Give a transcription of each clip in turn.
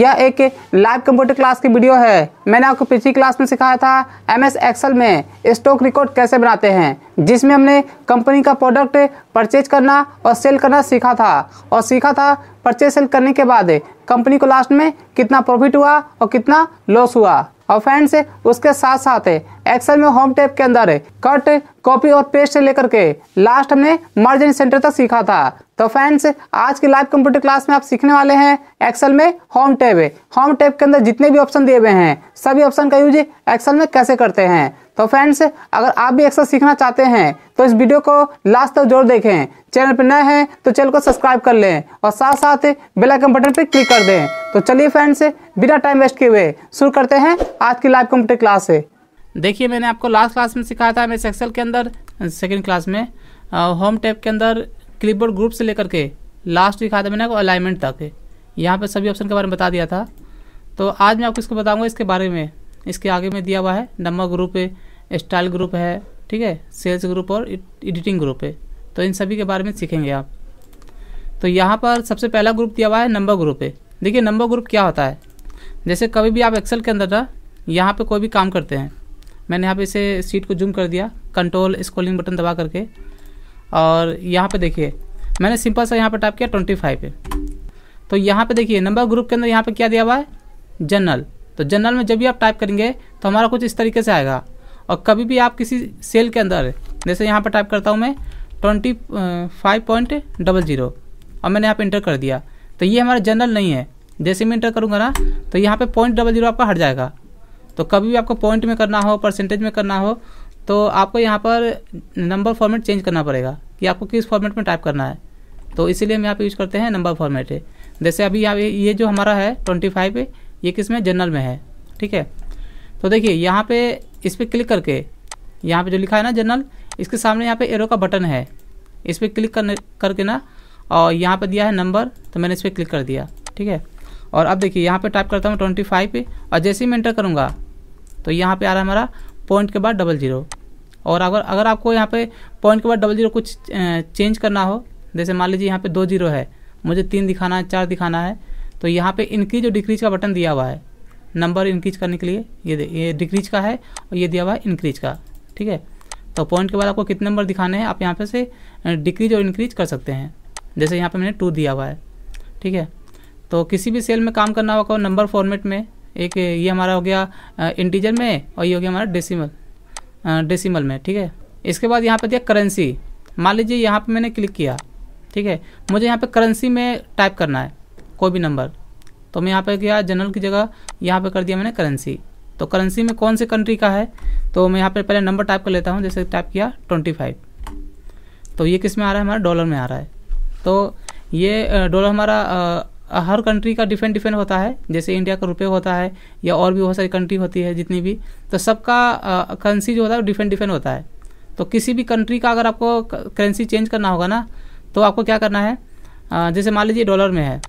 यह एक live computer class की वीडियो है मैंने आपको पिछली क्लास में सिखाया था एम एस एक्सल में स्टॉक रिकॉर्ड कैसे बनाते हैं जिसमें हमने कंपनी का प्रोडक्ट परचेज करना और सेल करना सीखा था और सीखा था परचेज सेल करने के बाद कंपनी को लास्ट में कितना प्रॉफिट हुआ और कितना लॉस हुआ और फ्रेंड्स उसके साथ साथ एक्सेल में होम टैब के अंदर कट कॉपी और पेस्ट लेकर के लास्ट हमने मार्जिन सेंटर तक सीखा था तो फ्रेंड्स आज की लाइव कंप्यूटर क्लास में आप सीखने वाले हैं एक्सेल में होम टैब होम टैब के अंदर जितने भी ऑप्शन दिए हुए हैं सभी ऑप्शन का यूज एक्सेल में कैसे करते हैं तो फ्रेंड्स अगर आप भी एक्सेल सीखना चाहते हैं तो इस वीडियो को लास्ट तक जरूर देखें चैनल पर नए हैं तो चैनल को सब्सक्राइब कर लें और साथ साथ बेलाइकन बटन पर क्लिक कर दें तो चलिए फ्रेंड्स बिना टाइम वेस्ट किए हुए शुरू करते हैं आज की लाइव कंप्यूटर क्लास से देखिए मैंने आपको लास्ट क्लास में सिखाया था मेरे सेक्सल के अंदर सेकेंड क्लास में होम टैप के अंदर क्लिपबोर्ड ग्रुप से लेकर के लास्ट दिखाया था मैंने आपको अलाइनमेंट तक यहाँ पर सभी ऑप्शन के बारे में बता दिया था तो आज मैं आपको इसको बताऊँगा इसके बारे में इसके आगे में दिया हुआ है नंबर ग्रुप स्टाइल ग्रुप है ठीक है सेल्स ग्रुप और एडिटिंग ग्रुप है तो इन सभी के बारे में सीखेंगे आप तो यहाँ पर सबसे पहला ग्रुप दिया हुआ है नंबर ग्रुप है देखिए नंबर ग्रुप क्या होता है जैसे कभी भी आप एक्सेल के अंदर ना यहाँ पर कोई भी काम करते हैं मैंने यहाँ पर इसे सीट को जूम कर दिया कंट्रोल स्कोलिंग बटन दबा करके और यहाँ पर देखिए मैंने सिंपल सा यहाँ पर टाइप किया ट्वेंटी फाइव पे तो यहाँ पे देखिए नंबर ग्रुप के अंदर यहाँ पे क्या दिया हुआ है जनरल तो जनरल में जब भी आप टाइप करेंगे तो हमारा कुछ इस तरीके से आएगा और कभी भी आप किसी सेल के अंदर जैसे यहाँ पर टाइप करता हूँ मैं twenty five point double zero और मैंने यहाँ पर इंटर कर दिया तो ये हमारा जनरल नहीं है जैसे मैं इंटर करूँगा ना तो यहाँ पे पॉइंट डबल जीरो आपका हट जाएगा तो कभी भी आपको पॉइंट में करना हो परसेंटेज में करना हो तो आपको यहाँ पर नंबर फॉर्मेट चेंज करना पड़ेगा कि आपको किस फॉर्मेट में टाइप करना है तो इसीलिए हम यहाँ पर यूज़ करते हैं नंबर फॉर्मेट है जैसे अभी यहाँ ये जो हमारा है ट्वेंटी फाइव ये किस में जनरल में है ठीक है तो देखिए यहाँ पे इस पर क्लिक करके यहाँ पे जो लिखा है ना जनरल इसके सामने यहाँ पे एरो का बटन है इस पर क्लिक करने करके ना और यहाँ पे दिया है नंबर तो मैंने इस पर क्लिक कर दिया ठीक है और अब देखिए यहाँ पे टाइप करता हूँ ट्वेंटी फाइव पे और जैसे ही मैं इंटर करूँगा तो यहाँ पे आ रहा है हमारा पॉइंट के बाद डबल जीरो और अगर अगर आपको यहाँ पर पॉइंट के बाद डबल जीरो कुछ चेंज करना हो जैसे मान लीजिए यहाँ पर दो जीरो है मुझे तीन दिखाना है चार दिखाना है तो यहाँ पर इनक्रीज और डिक्रीज का बटन दिया हुआ है नंबर इंक्रीज करने के लिए ये ये डिक्रीज का है और ये दिया हुआ है इंक्रीज का ठीक है तो पॉइंट के बाद आपको कितने नंबर दिखाने हैं आप यहाँ पे से डिक्रीज और इंक्रीज कर सकते हैं जैसे यहाँ पे मैंने टू दिया हुआ है ठीक है तो किसी भी सेल में काम करना होगा नंबर फॉर्मेट में एक ये हमारा हो गया इंटीजर में और ये हो गया हमारा डेसीमल डेसीमल में ठीक है इसके बाद यहाँ पर दिया करेंसी मान लीजिए यहाँ पर मैंने क्लिक किया ठीक है मुझे यहाँ पर करेंसी में टाइप करना है कोई भी नंबर तो मैं यहाँ पर गया जनरल की जगह यहाँ पर कर दिया मैंने करेंसी तो करेंसी में कौन से कंट्री का है तो मैं यहाँ पर पहले नंबर टाइप कर लेता हूँ जैसे टाइप किया ट्वेंटी फाइव तो ये किस में आ रहा है हमारा डॉलर में आ रहा है तो ये डॉलर हमारा आ, हर कंट्री का डिफरेंट डिफरेंट होता है जैसे इंडिया का रुपये होता है या और भी बहुत सारी कंट्री होती है जितनी भी तो सबका करेंसी जो होता है डिफरेंट डिफरेंट होता है तो किसी भी कंट्री का अगर आपको करेंसी चेंज करना होगा ना तो आपको क्या करना है आ, जैसे मान लीजिए डॉलर में है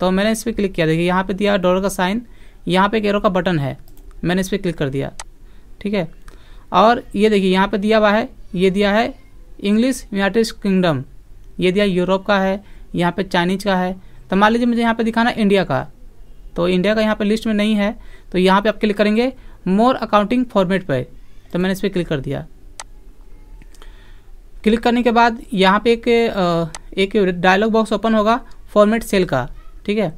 तो मैंने इस पर क्लिक किया देखिए यहाँ पे दिया डॉलर का साइन यहाँ पे एरो का बटन है मैंने इस पर क्लिक कर दिया ठीक है और ये देखिए यहाँ पे दिया हुआ है ये दिया है इंग्लिश यूनाइटेड किंगडम ये दिया यूरोप का है यहाँ पे चाइनीज का है तो मान लीजिए मुझे यहाँ पे दिखाना इंडिया का तो इंडिया का यहाँ पर लिस्ट में नहीं है तो यहाँ पर आप क्लिक करेंगे मोर अकाउंटिंग फॉर्मेट पर तो मैंने इस पर क्लिक कर दिया क्लिक करने के बाद यहाँ पे एक एक डायलॉग बॉक्स ओपन होगा फॉर्मेट सेल का ठीक है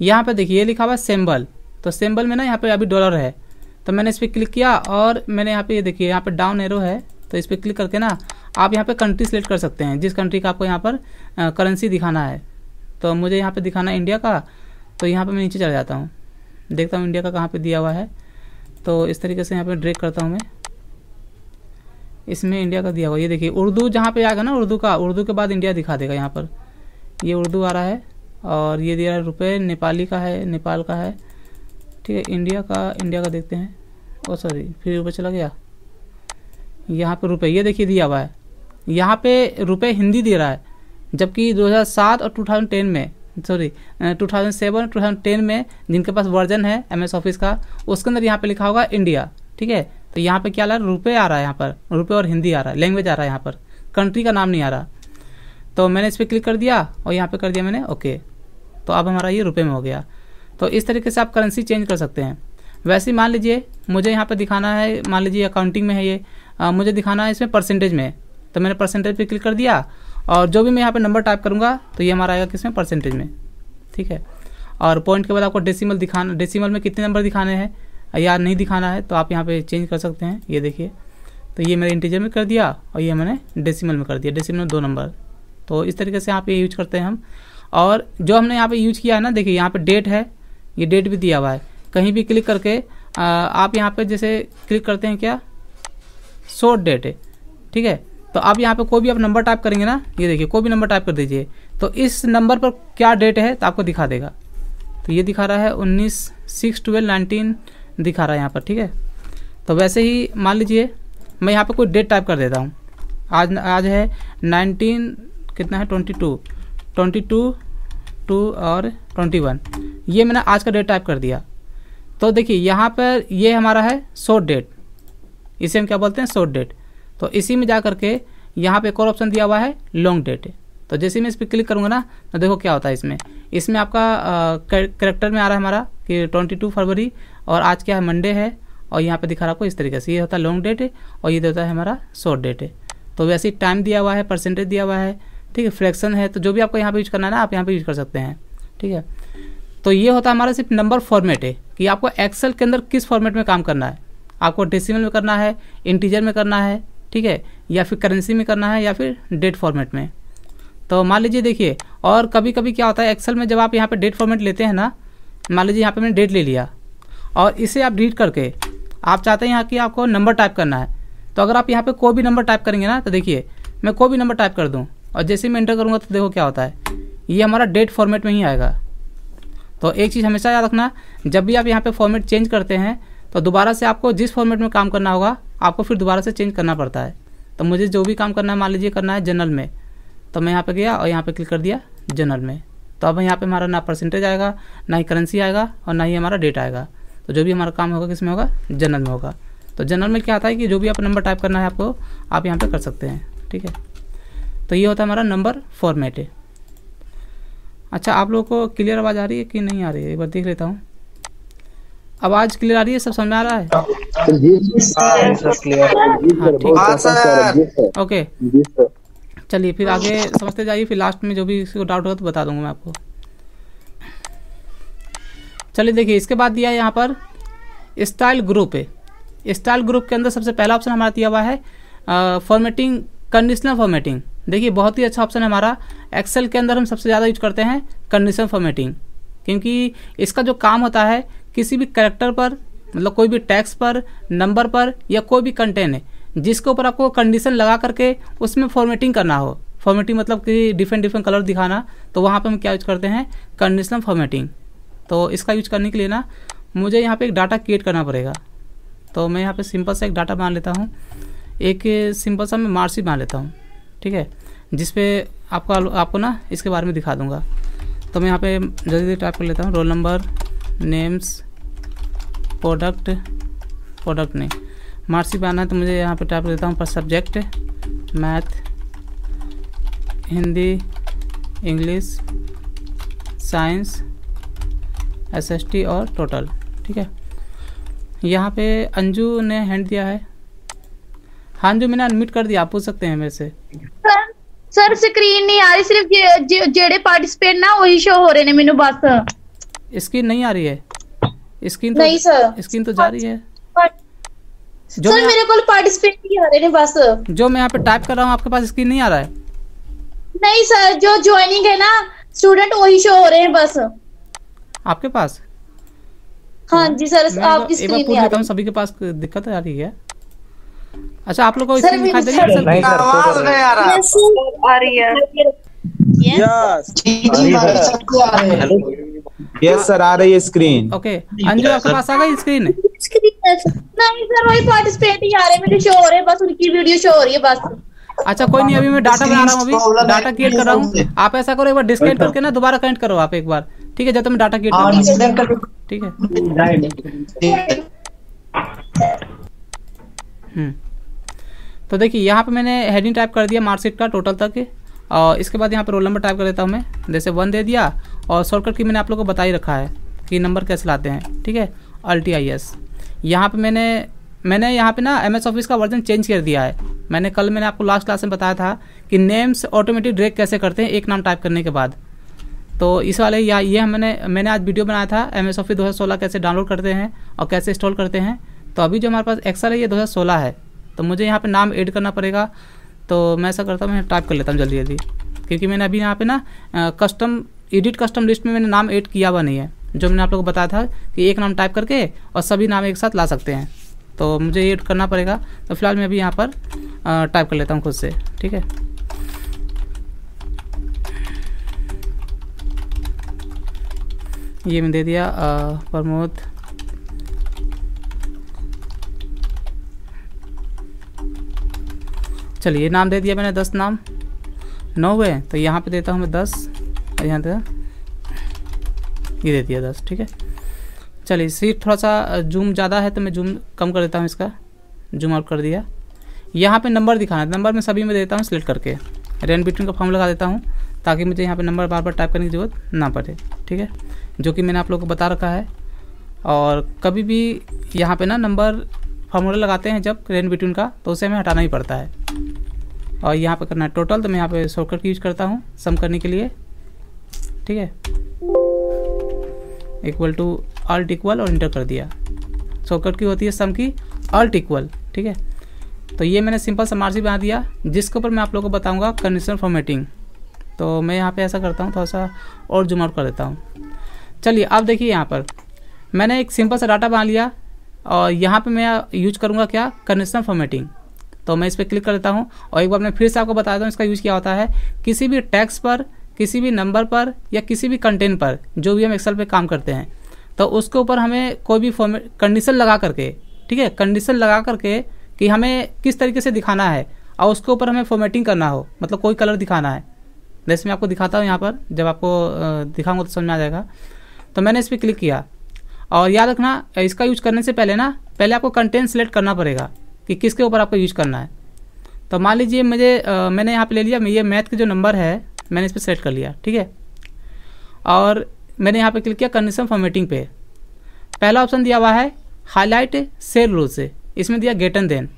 यहाँ पे देखिए लिखा हुआ सेम्बल तो सेम्बल में ना यहाँ पे अभी डॉलर है तो मैंने इस पर क्लिक किया और मैंने यहाँ पे ये देखिए यहाँ पे डाउन एरो है तो इस पर क्लिक करके ना आप यहाँ पे कंट्री सेलेक्ट कर सकते हैं जिस कंट्री का आपको यहाँ पर करेंसी दिखाना है तो मुझे यहाँ पर दिखाना है इंडिया का तो यहाँ पर मैं नीचे चला जाता हूँ देखता हूँ इंडिया का कहाँ पर दिया हुआ है तो इस तरीके से यहाँ पर ड्रेक करता हूँ मैं इसमें इंडिया का दिया हुआ ये देखिए उर्दू जहाँ पे आएगा ना उर्दू का उर्दू के बाद इंडिया दिखा देगा यहाँ पर ये उर्दू आ रहा है और ये दिया है रुपये नेपाली का है नेपाल का है ठीक है इंडिया का इंडिया का देखते हैं ओ सॉरी फिर रुपये चला गया यहाँ पे रुपये ये देखिए दिया हुआ है यहाँ पे रुपये हिंदी दे रहा है जबकि 2007 और 2010 में सॉरी 2007 2010 में जिनके पास वर्जन है एम एस ऑफिस का उसके अंदर यहाँ पे लिखा होगा इंडिया ठीक है तो यहाँ पे क्या आ रहा है रुपये आ रहा है यहाँ पर रुपये और हिंदी आ रहा है लैंग्वेज आ रहा है यहाँ पर कंट्री का नाम नहीं आ रहा तो मैंने इस पर क्लिक कर दिया और यहाँ पे कर दिया मैंने ओके तो अब हमारा ये रुपये में हो गया तो इस तरीके से आप करेंसी चेंज कर सकते हैं वैसे मान लीजिए मुझे यहाँ पे दिखाना है मान लीजिए अकाउंटिंग में है ये आ, मुझे दिखाना है इसमें परसेंटेज में तो मैंने परसेंटेज पर क्लिक कर दिया और जो भी मैं यहाँ पर नंबर टाइप करूँगा तो ये हमारा आएगा किसमें परसेंटेज में ठीक है और पॉइंट के बाद आपको डेसीमल दिखाना डेसीमल में कितने नंबर दिखाने हैं या नहीं दिखाना है तो आप यहाँ पर चेंज कर सकते हैं ये देखिए तो ये मैंने इंटीजर में कर दिया और ये मैंने डेसिमल में कर दिया डेसिमल में दो नंबर तो इस तरीके से यहाँ पे यूज करते हैं हम और जो हमने यहाँ पे यूज किया है ना देखिए यहाँ पे डेट है ये डेट भी दिया हुआ है कहीं भी क्लिक करके आ, आप यहाँ पे जैसे क्लिक करते हैं क्या शॉर्ट डेट है ठीक है तो आप यहाँ पे कोई भी आप नंबर टाइप करेंगे ना ये देखिए कोई भी नंबर टाइप कर दीजिए तो इस नंबर पर क्या डेट है तो आपको दिखा देगा तो ये दिखा रहा है उन्नीस सिक्स ट्वेल्व नाइनटीन दिखा रहा है यहाँ पर ठीक है तो वैसे ही मान लीजिए मैं यहाँ पर कोई डेट टाइप कर देता हूँ आज आज है नाइनटीन कितना है twenty two twenty two two और ट्वेंटी वन ये मैंने आज का डेट टाइप कर दिया तो देखिए यहाँ पर ये हमारा है शॉर्ट डेट इसे हम क्या बोलते हैं शॉर्ट डेट तो इसी में जा करके यहाँ पर एक और ऑप्शन दिया हुआ है लॉन्ग डेट तो जैसे मैं इस पर क्लिक करूँगा ना तो देखो क्या होता है इसमें इसमें आपका करेक्टर में आ रहा है हमारा कि 22 फरवरी और आज क्या है मंडे है और यहाँ पे दिखा रहा आपको इस तरीके से ये होता है लॉन्ग डेट और ये होता है हमारा शॉर्ट डेट तो वैसे ही टाइम दिया हुआ है परसेंटेज दिया हुआ है ठीक है फ्रैक्शन है तो जो भी आपको यहाँ पे यूज करना है ना आप यहाँ पे यूज कर सकते हैं ठीक है तो ये होता है हमारा सिर्फ नंबर फॉर्मेट है कि आपको एक्सेल के अंदर किस फॉर्मेट में काम करना है आपको डेसिमल में करना है इंटीजर में करना है ठीक है या फिर करेंसी में करना है या फिर डेट फॉर्मेट में तो मान लीजिए देखिए और कभी कभी क्या होता है एक्सेल में जब आप यहाँ पर डेट फॉर्मेट लेते हैं ना मान लीजिए यहाँ पर मैंने डेट ले लिया और इसे आप डिलीट करके आप चाहते हैं यहाँ कि आपको नंबर टाइप करना है तो अगर आप यहाँ पर कोई भी नंबर टाइप करेंगे ना तो देखिए मैं कोई भी नंबर टाइप कर दूँ और जैसे मैं इंटर करूँगा तो देखो क्या होता है ये हमारा डेट फॉर्मेट में ही आएगा तो एक चीज़ हमेशा याद रखना जब भी आप यहाँ पे फॉर्मेट चेंज करते हैं तो दोबारा से आपको जिस फॉर्मेट में काम करना होगा आपको फिर दोबारा से चेंज करना पड़ता है तो मुझे जो भी काम करना है मान लीजिए करना है जनरल में तो मैं यहाँ पे गया और यहाँ पे क्लिक कर दिया जनरल में तो अब यहाँ पे हमारा ना परसेंटेज आएगा ना ही करेंसी आएगा और ना ही हमारा डेट आएगा तो जो भी हमारा काम होगा किस में होगा जनरल में होगा तो जनरल में क्या आता है कि जो भी आप नंबर टाइप करना है आपको आप यहाँ पर कर सकते हैं ठीक है तो ये होता है हमारा नंबर फॉर्मेट अच्छा आप लोगों को क्लियर आवाज़ आ रही है कि नहीं आ रही है एक बार देख लेता हूँ आवाज क्लियर आ रही है सब समझ आ रहा है ओके हाँ, हाँ, अच्छा, हाँ, चलिए फिर आगे समझते जाइए फिर लास्ट में जो भी इसको डाउट होगा तो बता दूंगा मैं आपको चलिए देखिए इसके बाद दिया है यहाँ पर स्टाइल ग्रुप है स्टाइल ग्रुप के अंदर सबसे पहला ऑप्शन हमारा दिया हुआ है फॉर्मेटिंग कंडीशनल फॉर्मेटिंग देखिए बहुत ही अच्छा ऑप्शन है हमारा एक्सेल के अंदर हम सबसे ज़्यादा यूज करते हैं कंडीशन फॉर्मेटिंग क्योंकि इसका जो काम होता है किसी भी करेक्टर पर मतलब कोई भी टैक्स पर नंबर पर या कोई भी कंटेंट है जिसके ऊपर आपको कंडीशन लगा करके उसमें फॉर्मेटिंग करना हो फॉर्मेटिंग मतलब कि डिफरेंट डिफरेंट कलर दिखाना तो वहाँ पे हम क्या यूज करते हैं कंडीशनल फॉर्मेटिंग तो इसका यूज करने के लिए ना मुझे यहाँ पे एक डाटा क्रिएट करना पड़ेगा तो मैं यहाँ पे सिंपल सा एक डाटा मान लेता हूँ एक सिंपल सा मैं मार्कशीट मान लेता हूँ ठीक है जिसपे आपका आपको ना इसके बारे में दिखा दूंगा तो मैं यहाँ पे जल्दी जल्दी टाइप कर लेता हूँ roll number names product product नहीं मार्कशीट आना है तो मुझे यहाँ पे टाइप कर देता हूँ पर subject math Hindi English science SST और टोटल ठीक है यहाँ पे अंजू ने हैंड दिया है हाँ जो मैंने अनम्यूट कर दिया आप पूछ सकते हैं मेरे से सर स्क्रीन नहीं आ रही सिर्फ जेडे पार्टिसिपेट ना वही शो हो रहे ने मेनू बस स्क्रीन नहीं आ रही है स्क्रीन तो नहीं सर स्क्रीन तो जा रही है जो सर मेरे को पार्टिसिपेट नहीं आ रहे ने बस जो मैं यहाँ पे टाइप कर रहा हूँ आपके पास स्क्रीन नहीं आ रहा है नहीं सर जो ज्वाइनिंग है ना स्टूडेंट वही शो हो रहे हैं बस आपके पास हाँ जी सर आपकी स्क्रीन नहीं आ रही सभी के पास दिक्कत आ रही है अच्छा आप लोग को आवाज नहीं आ रहा आ रही है यस यस सर आ रही है स्क्रीन ओके अंजू आपके पास आ गई स्क्रीन नहीं सर वही पार्टिसिपेट ही आ रहे मेरे शो हो रहे बस उनकी वीडियो शो हो रही है बस अच्छा कोई नहीं अभी मैं डाटा बना रहा हूँ अभी डाटा क्रिएट कर रहा हूँ आप ऐसा करो एक बार डिस्कनेक्ट करके ना दोबारा कनेक्ट करो आप एक बार ठीक है जब तुम डाटा क्रिएट करो ठीक है हम्म तो देखिए यहाँ पे मैंने हेडिंग टाइप कर दिया मार्कशीट का टोटल तक और इसके बाद यहाँ पे रोल नंबर टाइप कर देता हूँ मैं जैसे वन दे दिया और शॉर्टकट की मैंने आप लोग को बता ही रखा है कि नंबर कैसे लाते हैं ठीक है टी आई एस यहाँ पर मैंने मैंने यहाँ पे ना एम एस ऑफिस का वर्जन चेंज कर दिया है मैंने कल मैंने आपको लास्ट क्लास में बताया था कि नेम्स ऑटोमेटिक ड्रेक कैसे करते हैं एक नाम टाइप करने के बाद तो इस वाले या ये मैंने मैंने आज वीडियो बनाया था एम एस ऑफिस दो कैसे डाउनलोड करते हैं और कैसे इंस्टॉल करते हैं तो अभी जो हमारे पास एक्सल है ये दो है तो मुझे यहाँ पे नाम ऐड करना पड़ेगा तो मैं ऐसा करता हूँ मैं टाइप कर लेता हूँ जल्दी जल्दी क्योंकि मैंने अभी यहाँ पे ना कस्टम एडिट कस्टम लिस्ट में मैंने नाम ऐड किया हुआ नहीं है जो मैंने आप लोगों को बताया था कि एक नाम टाइप करके और सभी नाम एक साथ ला सकते हैं तो मुझे एड करना पड़ेगा तो फिलहाल मैं अभी यहाँ पर टाइप कर लेता हूँ खुद से ठीक है ये मैंने दे दिया प्रमोद चलिए नाम दे दिया मैंने दस नाम नौ हुए तो यहाँ पे देता हूँ मैं दस और यहाँ दे ये दे दिया दस ठीक है चलिए सीट थोड़ा सा जूम ज़्यादा है तो मैं जूम कम कर देता हूँ इसका जूम आउट कर दिया यहाँ पे नंबर दिखाना है नंबर मैं सभी में देता हूँ सिलेक्ट करके रेन बिटवीन का फॉर्म लगा देता हूँ ताकि मुझे यहाँ पर नंबर बार बार टाइप करने की ज़रूरत ना पड़े ठीक है जो कि मैंने आप लोग को बता रखा है और कभी भी यहाँ पर ना नंबर फार्मूला लगाते हैं जब रेन बिटवीन का तो उसे हमें हटाना ही पड़ता है और यहाँ पर करना है टोटल तो मैं यहाँ पे शॉर्टकट यूज करता हूँ सम करने के लिए ठीक है इक्वल टू अल्ट इक्वल और इंटर कर दिया शॉर्टकट की होती है सम की अल्ट इक्वल ठीक है तो ये मैंने सिंपल समार्सी बना दिया जिसके ऊपर मैं आप लोगों को बताऊँगा कंडीशनल फॉर्मेटिंग तो मैं यहाँ पे ऐसा करता हूँ थोड़ा सा और जूम कर देता हूँ चलिए आप देखिए यहाँ पर मैंने एक सिंपल सा डाटा बना लिया और यहाँ पे मैं यूज करूँगा क्या कंडीशनल फॉर्मेटिंग तो मैं इस पर क्लिक कर देता हूँ और एक बार मैं फिर से आपको बता दूँ इसका यूज़ क्या होता है किसी भी टैक्स पर किसी भी नंबर पर या किसी भी कंटेंट पर जो भी हम एक्सेल पे काम करते हैं तो उसके ऊपर हमें कोई भी फॉर्मेट कंडीशन लगा करके ठीक है कंडीशन लगा करके कि हमें किस तरीके से दिखाना है और उसके ऊपर हमें फॉर्मेटिंग करना हो मतलब कोई कलर दिखाना है जैसे मैं आपको दिखाता हूँ यहाँ पर जब आपको दिखाऊंगा तो समझ में आ जाएगा तो मैंने इस पर क्लिक किया और याद रखना इसका यूज करने से पहले ना पहले आपको कंटेंट सेलेक्ट करना पड़ेगा कि किसके ऊपर आपको यूज करना है तो मान लीजिए मुझे मैंने यहाँ पर ले लिया ये मैथ के जो नंबर है मैंने इस पर सेलेक्ट कर लिया ठीक है और मैंने यहाँ पर क्लिक किया कंडीशन फॉर्मेटिंग पे पहला ऑप्शन दिया हुआ है हाईलाइट सेल रूल से इसमें दिया गेट एंड देन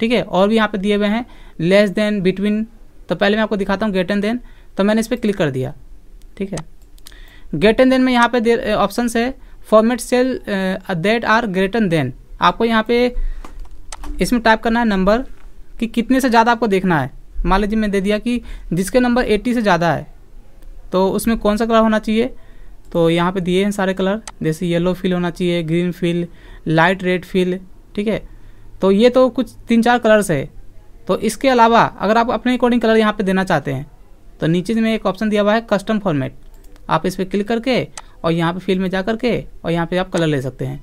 ठीक है और भी यहाँ पे दिए हुए हैं लेस देन बिटवीन तो पहले मैं आपको दिखाता हूँ गेट एंड देन तो मैंने इस पर क्लिक कर दिया ठीक है गेट एंड देन में यहाँ पे ऑप्शन है format cell that are greater than आपको यहाँ पे इसमें टाइप करना है नंबर कि कितने से ज़्यादा आपको देखना है मान लीजिए मैं दे दिया कि जिसके नंबर 80 से ज़्यादा है तो उसमें कौन सा कलर होना चाहिए तो यहाँ पे दिए हैं सारे कलर जैसे येलो फील होना चाहिए green fill light red fill ठीक है तो ये तो कुछ तीन चार कलर्स है तो इसके अलावा अगर आप अपने अकॉर्डिंग कलर यहाँ पर देना चाहते हैं तो नीचे में एक ऑप्शन दिया हुआ है कस्टम फॉर्मेट आप इस पर क्लिक करके और यहाँ पे फील्ड में जा करके और यहाँ पे आप कलर ले सकते हैं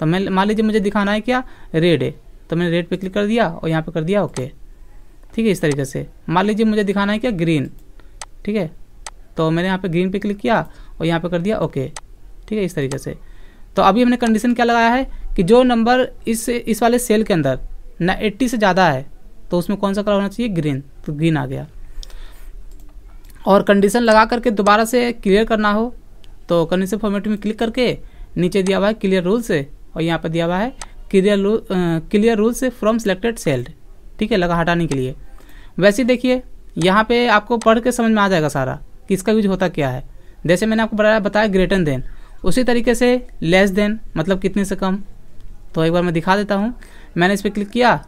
तो मैं मान लीजिए मुझे दिखाना है क्या रेड है तो मैंने रेड पे क्लिक कर दिया और यहाँ पे कर दिया ओके ठीक है इस तरीके से मान लीजिए मुझे दिखाना है क्या ग्रीन ठीक है तो मैंने यहाँ पे ग्रीन पे क्लिक किया और यहाँ पे कर दिया ओके ठीक है इस तरीके से तो अभी हमने कंडीशन क्या लगाया है कि जो नंबर इस इस वाले सेल के अंदर ना एट्टी से ज़्यादा है तो उसमें कौन सा कलर होना चाहिए ग्रीन तो ग्रीन आ गया और कंडीशन लगा करके दोबारा से क्लियर करना हो तो कंडीशन फॉर्मेट में क्लिक करके नीचे दिया हुआ है क्लियर रूल से और यहाँ पर दिया हुआ है क्लियर रूल क्लियर रूल से फ्रॉम सेलेक्टेड सेल्ड ठीक है लगा हटाने के लिए वैसे देखिए यहाँ पे आपको पढ़ के समझ में आ जाएगा सारा कि इसका यूज होता क्या है जैसे मैंने आपको बताया बताया ग्रेटर देन उसी तरीके से लेस देन मतलब कितने से कम तो एक बार मैं दिखा देता हूँ मैंने इस पर क्लिक किया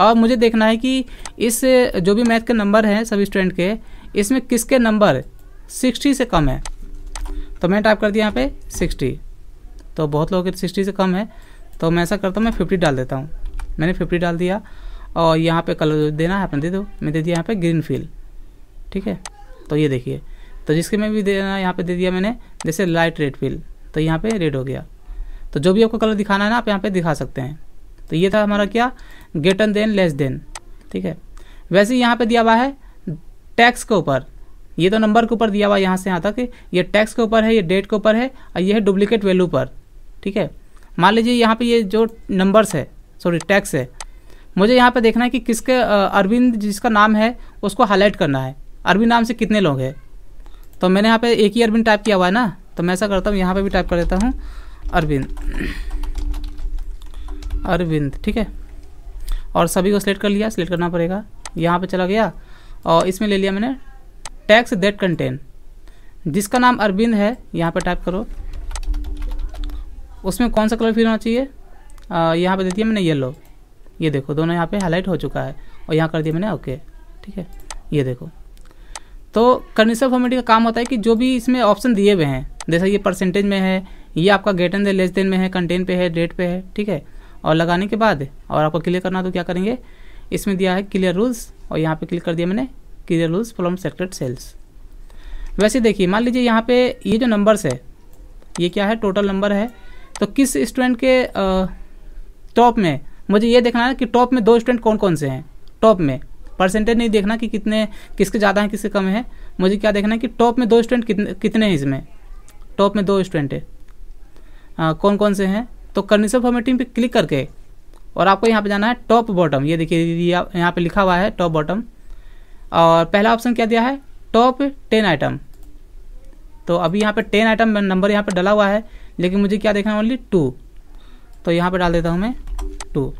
और मुझे देखना है कि इस जो भी मैथ के नंबर हैं सभी स्टूडेंट के इसमें किसके नंबर सिक्सटी से कम है तो मैंने टाइप कर दिया यहाँ पे सिक्सटी तो बहुत लोगों के सिक्सटी से कम है तो मैं ऐसा करता हूँ मैं फिफ्टी डाल देता हूँ मैंने फिफ्टी डाल दिया और यहाँ पे कलर देना है अपने दे दो मैं दे दिया यहाँ पे ग्रीन फील ठीक है तो ये देखिए तो जिसके मैं भी देना यहाँ पे दे दिया मैंने जैसे लाइट रेड फील तो यहाँ पे रेड हो गया तो जो भी आपको कलर दिखाना है ना आप यहाँ पे दिखा सकते हैं तो ये था हमारा क्या गेट एंड देन लेस देन ठीक है वैसे यहाँ पर दिया हुआ है टैक्स के ऊपर ये तो नंबर के ऊपर दिया हुआ यहाँ से यहाँ तक ये टैक्स के ऊपर है ये डेट के ऊपर है और ये है डुप्लीकेट वैल्यू पर ठीक है मान लीजिए यहाँ पे ये जो नंबर्स है सॉरी टैक्स है मुझे यहाँ पे देखना है कि किसके अरविंद जिसका नाम है उसको हाईलाइट करना है अरविंद नाम से कितने लोग हैं तो मैंने यहाँ पर एक ही अरविंद टाइप किया हुआ है ना तो मैं ऐसा करता हूँ यहाँ पर भी टाइप कर देता हूँ अरविंद अरविंद ठीक है और सभी को सिलेक्ट कर लिया सिलेक्ट करना पड़ेगा यहाँ पर चला गया और इसमें ले लिया मैंने टैक्स देट कंटेन जिसका नाम अरविंद है यहाँ पर टाइप करो उसमें कौन सा कलर फिर होना चाहिए यहाँ पर दे दिया मैंने येलो ये देखो दोनों यहाँ पे हाईलाइट हो चुका है और यहाँ कर दिया मैंने ओके ठीक है ये देखो तो कंडीशन फॉर्मेटी का काम होता है कि जो भी इसमें ऑप्शन दिए हुए हैं जैसे ये परसेंटेज में है ये आपका गेट एंड लेस देन में है कंटेन पे है डेट पे है ठीक है और लगाने के बाद और आपको क्लियर करना तो क्या करेंगे इसमें दिया है क्लियर रूल्स और यहाँ पे क्लिक कर दिया मैंने रूल्स फ्रॉम सेक्टेड सेल्स वैसे देखिए मान लीजिए यहाँ पे ये जो नंबर्स है ये क्या है टोटल नंबर है तो किस स्टूडेंट के टॉप में मुझे ये देखना है कि टॉप में दो स्टूडेंट कौन कौन से हैं टॉप में परसेंटेज नहीं देखना कि कितने किसके ज़्यादा हैं किसके कम हैं मुझे क्या देखना है कि टॉप में दो स्टूडेंट कितने कितने हैं इसमें टॉप में दो स्टूडेंट है आ, कौन कौन से हैं तो कंडीशन फॉर्मेटिंग पे क्लिक करके और आपको यहाँ पे जाना है टॉप बॉटम ये देखिए यहाँ पे लिखा हुआ है टॉप बॉटम और पहला ऑप्शन क्या दिया है टॉप टेन आइटम तो अभी यहाँ पे टेन आइटम नंबर यहाँ पे डला हुआ है लेकिन मुझे क्या देखना है ओनली टू तो यहाँ पे डाल देता हूँ मैं टू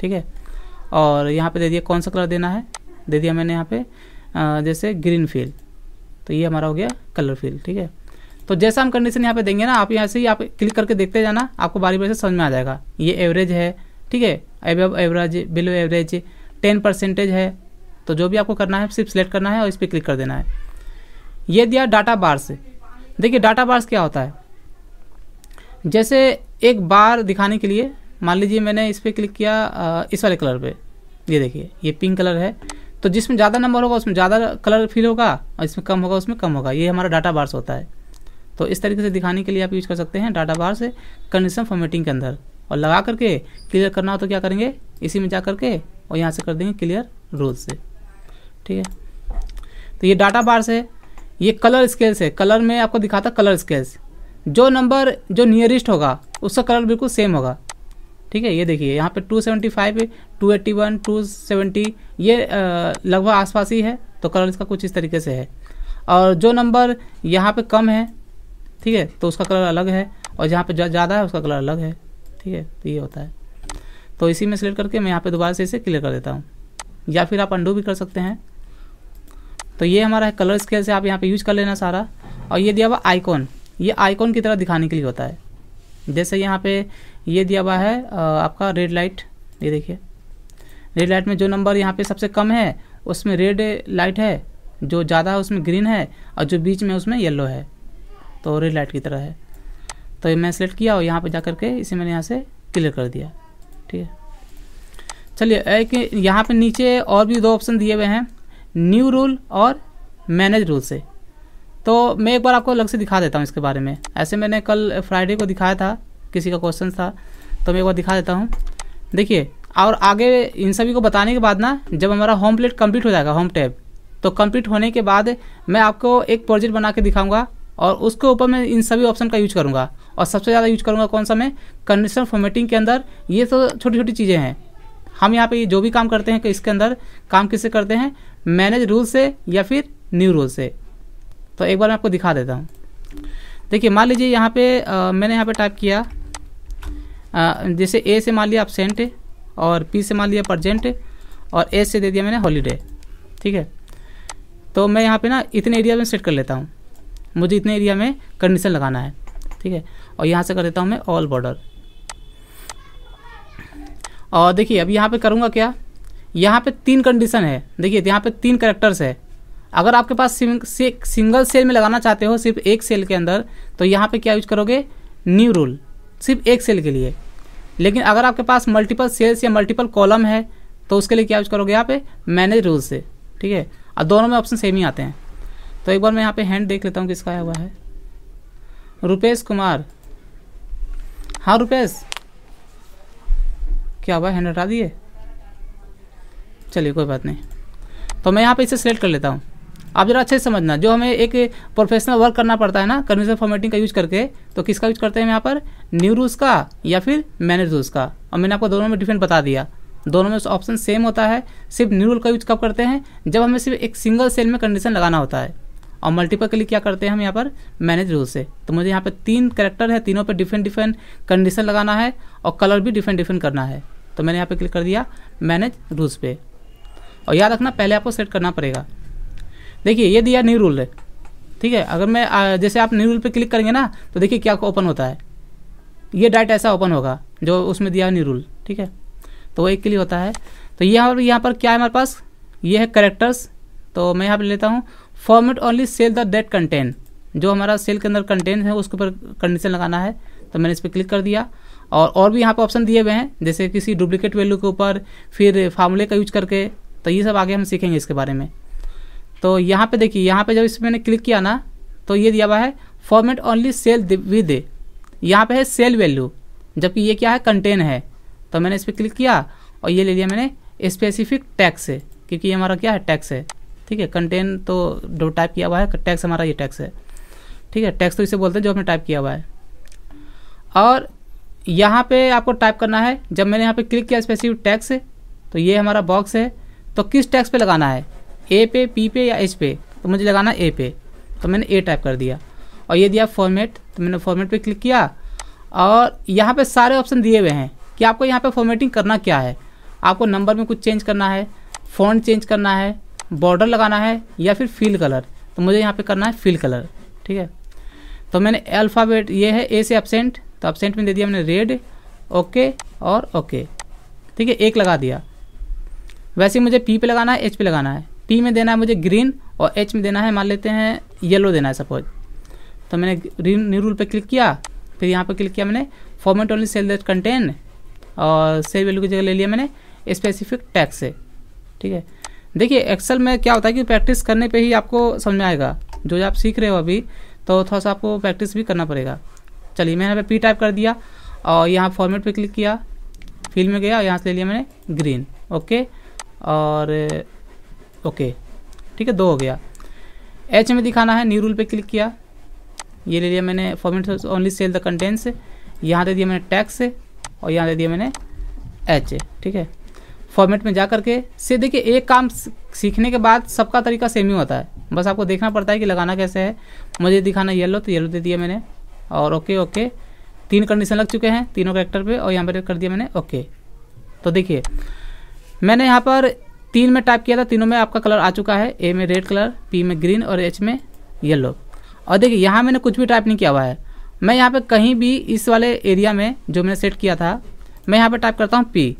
ठीक है और यहाँ पे दे दिया कौन सा कलर देना है दे दिया मैंने यहाँ पे जैसे ग्रीन फील तो ये हमारा हो गया कलर फील ठीक है तो जैसा हम कंडीशन यहाँ पे देंगे ना आप यहाँ से ही आप क्लिक करके देखते जाना आपको बारी बारी से समझ में आ जाएगा ये एवरेज है ठीक है average below average ten percentage है तो जो भी आपको करना है सिर्फ सेलेक्ट करना है और इस पर क्लिक कर देना है ये दिया डाटा बार से देखिए डाटा बार्स क्या होता है जैसे एक बार दिखाने के लिए मान लीजिए मैंने इस पर क्लिक किया इस वाले कलर पर ये देखिए ये पिंक कलर है तो जिसमें ज़्यादा नंबर होगा उसमें ज़्यादा कलर फील होगा और इसमें कम होगा उसमें कम होगा ये हमारा डाटा बार्स होता है तो इस तरीके से दिखाने के लिए आप यूज़ कर सकते हैं डाटा बार से कंडीशन फॉर्मेटिंग के अंदर और लगा करके क्लियर करना हो तो क्या करेंगे इसी में जा करके और यहाँ से कर देंगे क्लियर रोज से ठीक है तो ये डाटा बार से ये कलर स्केल्स है कलर में आपको दिखाता कलर स्केल्स जो नंबर जो नियरेस्ट होगा उसका कलर बिल्कुल सेम होगा ठीक है ये देखिए यहाँ पे 275, 281, 270 ये लगभग आसपास ही है तो कलर इसका कुछ इस तरीके से है और जो नंबर यहाँ पे कम है ठीक है तो उसका कलर अलग है और जहाँ पे ज़्यादा है उसका कलर अलग है ठीक है तो ये होता है तो इसी में सेलेक्ट करके मैं यहाँ पे दोबारा से इसे क्लियर कर देता हूँ या फिर आप अंडू भी कर सकते हैं तो ये हमारा है कलर स्केल से आप यहाँ पे यूज कर लेना सारा और ये दिया हुआ आइकॉन ये आइकॉन की तरह दिखाने के लिए होता है जैसे यहाँ पे ये दिया हुआ है आपका रेड लाइट ये देखिए रेड लाइट में जो नंबर यहाँ पे सबसे कम है उसमें रेड लाइट है जो ज़्यादा है उसमें ग्रीन है और जो बीच में उसमें येलो है तो रेड लाइट की तरह है तो मैं सेलेक्ट किया और यहाँ पर जा करके इसे मैंने यहाँ से क्लियर कर दिया ठीक है चलिए एक यहाँ पे नीचे और भी दो ऑप्शन दिए हुए हैं न्यू रूल और मैनेज रूल से तो मैं एक बार आपको अलग से दिखा देता हूँ इसके बारे में ऐसे मैंने कल फ्राइडे को दिखाया था किसी का क्वेश्चन था तो मैं एक बार दिखा देता हूँ देखिए और आगे इन सभी को बताने के बाद ना जब हमारा होम प्लेट कम्प्लीट हो जाएगा होम टैब तो कम्प्लीट होने के बाद मैं आपको एक प्रोजेक्ट बना के दिखाऊँगा और उसके ऊपर मैं इन सभी ऑप्शन का यूज करूँगा और सबसे ज़्यादा यूज करूँगा कौन सा मैं कंडीशनल फॉर्मेटिंग के अंदर ये तो छोटी छोटी चीज़ें हैं हम यहाँ पे जो भी काम करते हैं कि इसके अंदर काम किससे करते हैं मैनेज रूल से या फिर न्यू रूल से तो एक बार मैं आपको दिखा देता हूँ देखिए मान लीजिए यहाँ पे आ, मैंने यहाँ पे टाइप किया आ, जैसे ए से मान लिया अपसेंट और पी से मान लिया प्रजेंट और ए से दे दिया मैंने हॉलीडे ठीक है तो मैं यहाँ पे ना इतने एरिया में सेट कर लेता हूँ मुझे इतने एरिया में कंडीशन लगाना है ठीक है और यहाँ से कर देता हूँ मैं ऑल बॉर्डर और देखिए अब यहाँ पे करूँगा क्या यहाँ पे तीन कंडीशन है देखिए यहाँ पे तीन करेक्टर्स है अगर आपके पास सिंग, से, सिंगल सेल में लगाना चाहते हो सिर्फ एक सेल के अंदर तो यहाँ पे क्या यूज करोगे न्यू रूल सिर्फ एक सेल के लिए लेकिन अगर आपके पास मल्टीपल सेल्स या मल्टीपल कॉलम है तो उसके लिए क्या यूज करोगे यहाँ पे मैनेज रूल से ठीक है और दोनों में ऑप्शन सेम ही आते हैं तो एक बार मैं यहाँ पे हैंड देख लेता हूँ किसका आया हुआ है रुपेश कुमार हाँ रुपेश क्या हुआ हैंड हटा दिए चलिए कोई बात नहीं तो मैं यहाँ पे इसे सेलेक्ट कर लेता हूँ आप ज़रा अच्छे से समझना जो हमें एक प्रोफेशनल वर्क करना पड़ता है ना कन्वेंशनल फॉर्मेटिंग का यूज करके तो किसका यूज करते हैं यहाँ पर न्यू रूस का या फिर मैनेज रूस का और मैंने आपको दोनों में डिफरेंट बता दिया दोनों में ऑप्शन सेम होता है सिर्फ न्यू रूल का यूज कब करते हैं जब हमें सिर्फ एक सिंगल सेल में कंडीशन लगाना होता है और मल्टीपल के लिए क्या करते हैं हम यहाँ पर मैनेज रूल से तो मुझे यहाँ पर तीन करेक्टर है तीनों पर डिफरेंट डिफरेंट कंडीशन लगाना है और कलर भी डिफरेंट डिफरेंट करना है तो मैंने यहाँ पे क्लिक कर दिया मैनेज रूल्स पे और याद रखना पहले आपको सेट करना पड़ेगा देखिए ये दिया न्यू रूल है ठीक है अगर मैं आ, जैसे आप न्यू रूल पे क्लिक करेंगे ना तो देखिए क्या ओपन होता है ये डाइट ऐसा ओपन होगा जो उसमें दिया न्यू रूल ठीक है तो वो एक क्लिक होता है तो यहाँ पर यहाँ पर क्या है हमारे पास ये है करेक्टर्स तो मैं यहाँ पर लेता हूँ format only cell the date content जो हमारा सेल के अंदर कंटेंट है उसके ऊपर कंडीशन लगाना है तो मैंने इस पर क्लिक कर दिया और और भी यहाँ पे ऑप्शन दिए हुए हैं जैसे किसी डुप्लीकेट वैल्यू के ऊपर फिर फार्मूले का यूज करके तो ये सब आगे हम सीखेंगे इसके बारे में तो यहाँ पे देखिए यहाँ पे जब इस पर मैंने क्लिक किया ना तो ये दिया हुआ है फॉर्मेट ओनली सेल विद यहाँ पे है सेल वैल्यू जबकि ये क्या है कंटेन है तो मैंने इस पर क्लिक किया और ये ले लिया मैंने स्पेसिफिक टैक्स है क्योंकि ये हमारा क्या है टैक्स है ठीक है कंटेन तो जो टाइप किया हुआ है टैक्स हमारा ये टैक्स है ठीक है टैक्स तो इसे बोलते हैं जो हमने टाइप किया हुआ है और यहाँ पे आपको टाइप करना है जब मैंने यहाँ पे क्लिक किया स्पेसिफिक टैक्स तो ये हमारा बॉक्स है तो किस टैक्स पे लगाना है ए पे पी पे या एच पे तो मुझे लगाना है ए पे तो मैंने ए टाइप कर दिया और ये दिया फॉर्मेट तो मैंने फॉर्मेट पे क्लिक किया और यहाँ पे सारे ऑप्शन दिए हुए हैं कि आपको यहाँ पे फॉर्मेटिंग करना क्या है आपको नंबर में कुछ चेंज करना है फ़ॉन्ट चेंज करना है बॉर्डर लगाना है या फिर फील कलर तो मुझे यहाँ पर करना है फील कलर ठीक है तो मैंने अल्फ़ाबेट ये है ए से एबसेंट तो एबसेंट में दे दिया हमने रेड ओके और ओके ठीक है एक लगा दिया वैसे मुझे पी पे लगाना है एच पे लगाना है पी में देना है मुझे ग्रीन और एच में देना है मान लेते हैं येलो देना है सपोज तो मैंने ग्रीन न्यू रूल पे क्लिक किया फिर यहाँ पे क्लिक किया मैंने format only cell that contain और सेल वैल्यू की जगह ले लिया मैंने स्पेसिफिक टैक्स से ठीक है देखिए एक्सेल में क्या होता है कि प्रैक्टिस करने पे ही आपको समझ में आएगा जो आप सीख रहे हो अभी तो थोड़ा सा आपको प्रैक्टिस भी करना पड़ेगा चलिए मैंने यहाँ पर पी टाइप कर दिया और यहाँ फॉर्मेट पे क्लिक किया फील्ड में गया और यहाँ से ले लिया मैंने ग्रीन ओके और ओके ठीक है दो हो गया एच में दिखाना है न्यू रूल पे क्लिक किया ये ले लिया मैंने format only cell the contents यहाँ दे दिया मैंने टैक्स और यहाँ दे दिया मैंने एच ठीक है फॉर्मेट में जा करके से देखिए एक काम सीखने के बाद सबका तरीका सेम ही होता है बस आपको देखना पड़ता है कि लगाना कैसे है मुझे दिखाना येलो तो येलो दे दिया मैंने और ओके ओके तीन कंडीशन लग चुके हैं तीनों करेक्टर पे और यहाँ पर कर दिया मैंने ओके तो देखिए मैंने यहाँ पर तीन में टाइप किया था तीनों में आपका कलर आ चुका है ए में रेड कलर पी में ग्रीन और एच में येलो और देखिए यहाँ मैंने कुछ भी टाइप नहीं किया हुआ है मैं यहाँ पर कहीं भी इस वाले एरिया में जो मैंने सेट किया था मैं यहाँ पर टाइप करता हूँ पी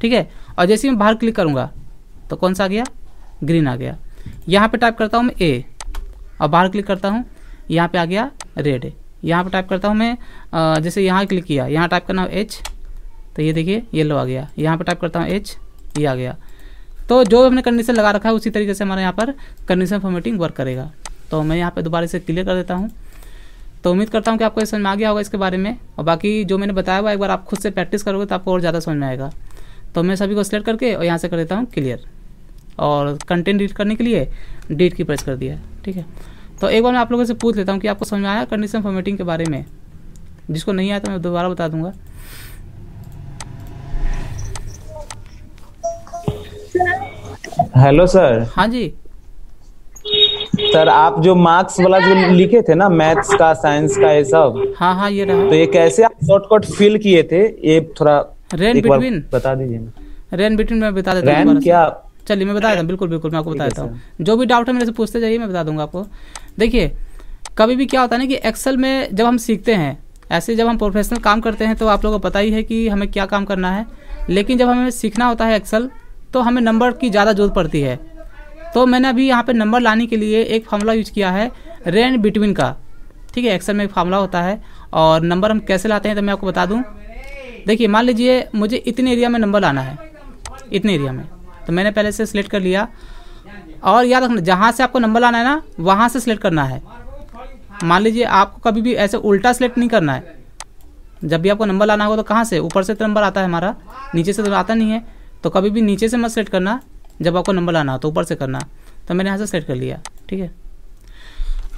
ठीक है और जैसे मैं बाहर क्लिक करूँगा तो कौन सा आ गया ग्रीन आ गया यहाँ पर टाइप करता हूँ मैं ए और बाहर क्लिक करता हूँ यहाँ पे आ गया रेड यहाँ पर टाइप करता हूँ मैं जैसे यहाँ क्लिक किया यहाँ टाइप करना एच तो ये देखिए येलो आ गया यहाँ पर टाइप करता हूँ एच ये आ गया तो जो हमने कंडीशन लगा रखा है उसी तरीके से हमारे यहाँ पर कंडीशन फॉर्मेटिंग वर्क करेगा तो मैं यहाँ पर दोबारा इसे क्लियर कर देता हूँ तो उम्मीद करता हूँ कि आपको समझ में आ गया होगा इसके बारे में और बाकी जो मैंने बताया हुआ एक बार आप खुद से प्रैक्टिस करोगे तो आपको और ज़्यादा समझ में आएगा तो मैं सभी को सिलेक्ट करके और यहाँ से कर देता हूँ क्लियर और कंटेंट डिलीट करने के लिए डिलीट की प्रेस कर दिया ठीक है तो एक बार मैं आप लोगों से पूछ लेता हूँ कि आपको समझ में आया कंडीशन फॉर्मेटिंग के बारे में जिसको नहीं आया तो मैं दोबारा बता दूंगा हेलो सर हाँ जी सर आप जो मार्क्स वाला जो लिखे थे ना मैथ्स का साइंस का ये सब हाँ हाँ ये रहा तो ये कैसे आप शॉर्टकट फिल किए थे ये थोड़ा रेन बिटवीन बता दीजिए रेन बिटवीन मैं बता देता हूँ क्या चलिए मैं बता देता हूँ बिल्कुल बिल्कुल मैं आपको बता देता हूँ जो भी डाउट है मेरे से पूछते जाइए मैं बता दूंगा आपको देखिए कभी भी क्या होता है ना कि एक्सेल में जब हम सीखते हैं ऐसे जब हम प्रोफेशनल काम करते हैं तो आप लोगों को पता ही है कि हमें क्या काम करना है लेकिन जब हमें सीखना होता है एक्सेल तो हमें नंबर की ज़्यादा जरूरत पड़ती है तो मैंने अभी यहाँ पे नंबर लाने के लिए एक फार्मूला यूज किया है रेंज बिटवीन का ठीक है एक्सेल में एक फार्मूला होता है और नंबर हम कैसे लाते हैं तो मैं आपको बता दूँ देखिए मान लीजिए मुझे इतने एरिया में नंबर लाना है इतने एरिया में तो मैंने पहले से सिलेक्ट कर लिया और याद रखना जहाँ से आपको नंबर लाना है ना वहाँ से सिलेक्ट करना है मान लीजिए आपको कभी भी ऐसे उल्टा सिलेक्ट नहीं करना है जब भी आपको नंबर लाना होगा तो कहाँ से ऊपर से तो नंबर आता है हमारा नीचे से तो आता नहीं है तो कभी भी नीचे से मत सेलेक्ट करना जब आपको नंबर लाना हो तो ऊपर से करना तो मैंने यहाँ से सेलेक्ट कर लिया ठीक है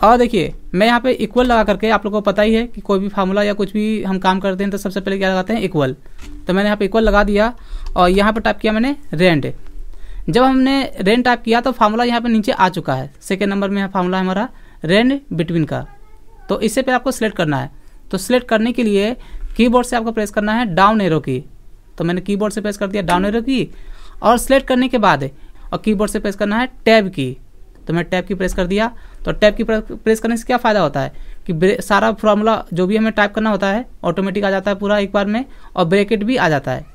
और देखिए मैं यहाँ पे इक्वल लगा करके आप लोगों को पता ही है कि कोई भी फार्मूला या कुछ भी हम काम करते हैं तो सबसे पहले क्या लगाते हैं इक्वल तो मैंने यहाँ पे इक्वल लगा दिया और यहाँ पे टाइप किया मैंने रेंट जब हमने रेन टाइप किया तो फार्मूला यहाँ पर नीचे आ चुका है सेकेंड नंबर में फार्मूला है हमारा रेन बिटवीन का तो इससे पे आपको सिलेक्ट करना है तो सिलेक्ट करने के लिए कीबोर्ड से आपको प्रेस करना है डाउन एरो की तो मैंने कीबोर्ड से प्रेस कर दिया डाउन एरो की और सिलेक्ट करने के बाद और कीबोर्ड से प्रेस करना है टैब की तो मैं टैब की प्रेस कर दिया तो टैब की प्रेस करने से क्या फ़ायदा होता है कि सारा फॉर्मूला जो भी हमें टाइप करना होता है ऑटोमेटिक आ जाता है पूरा एक बार में और ब्रेकेट भी आ जाता है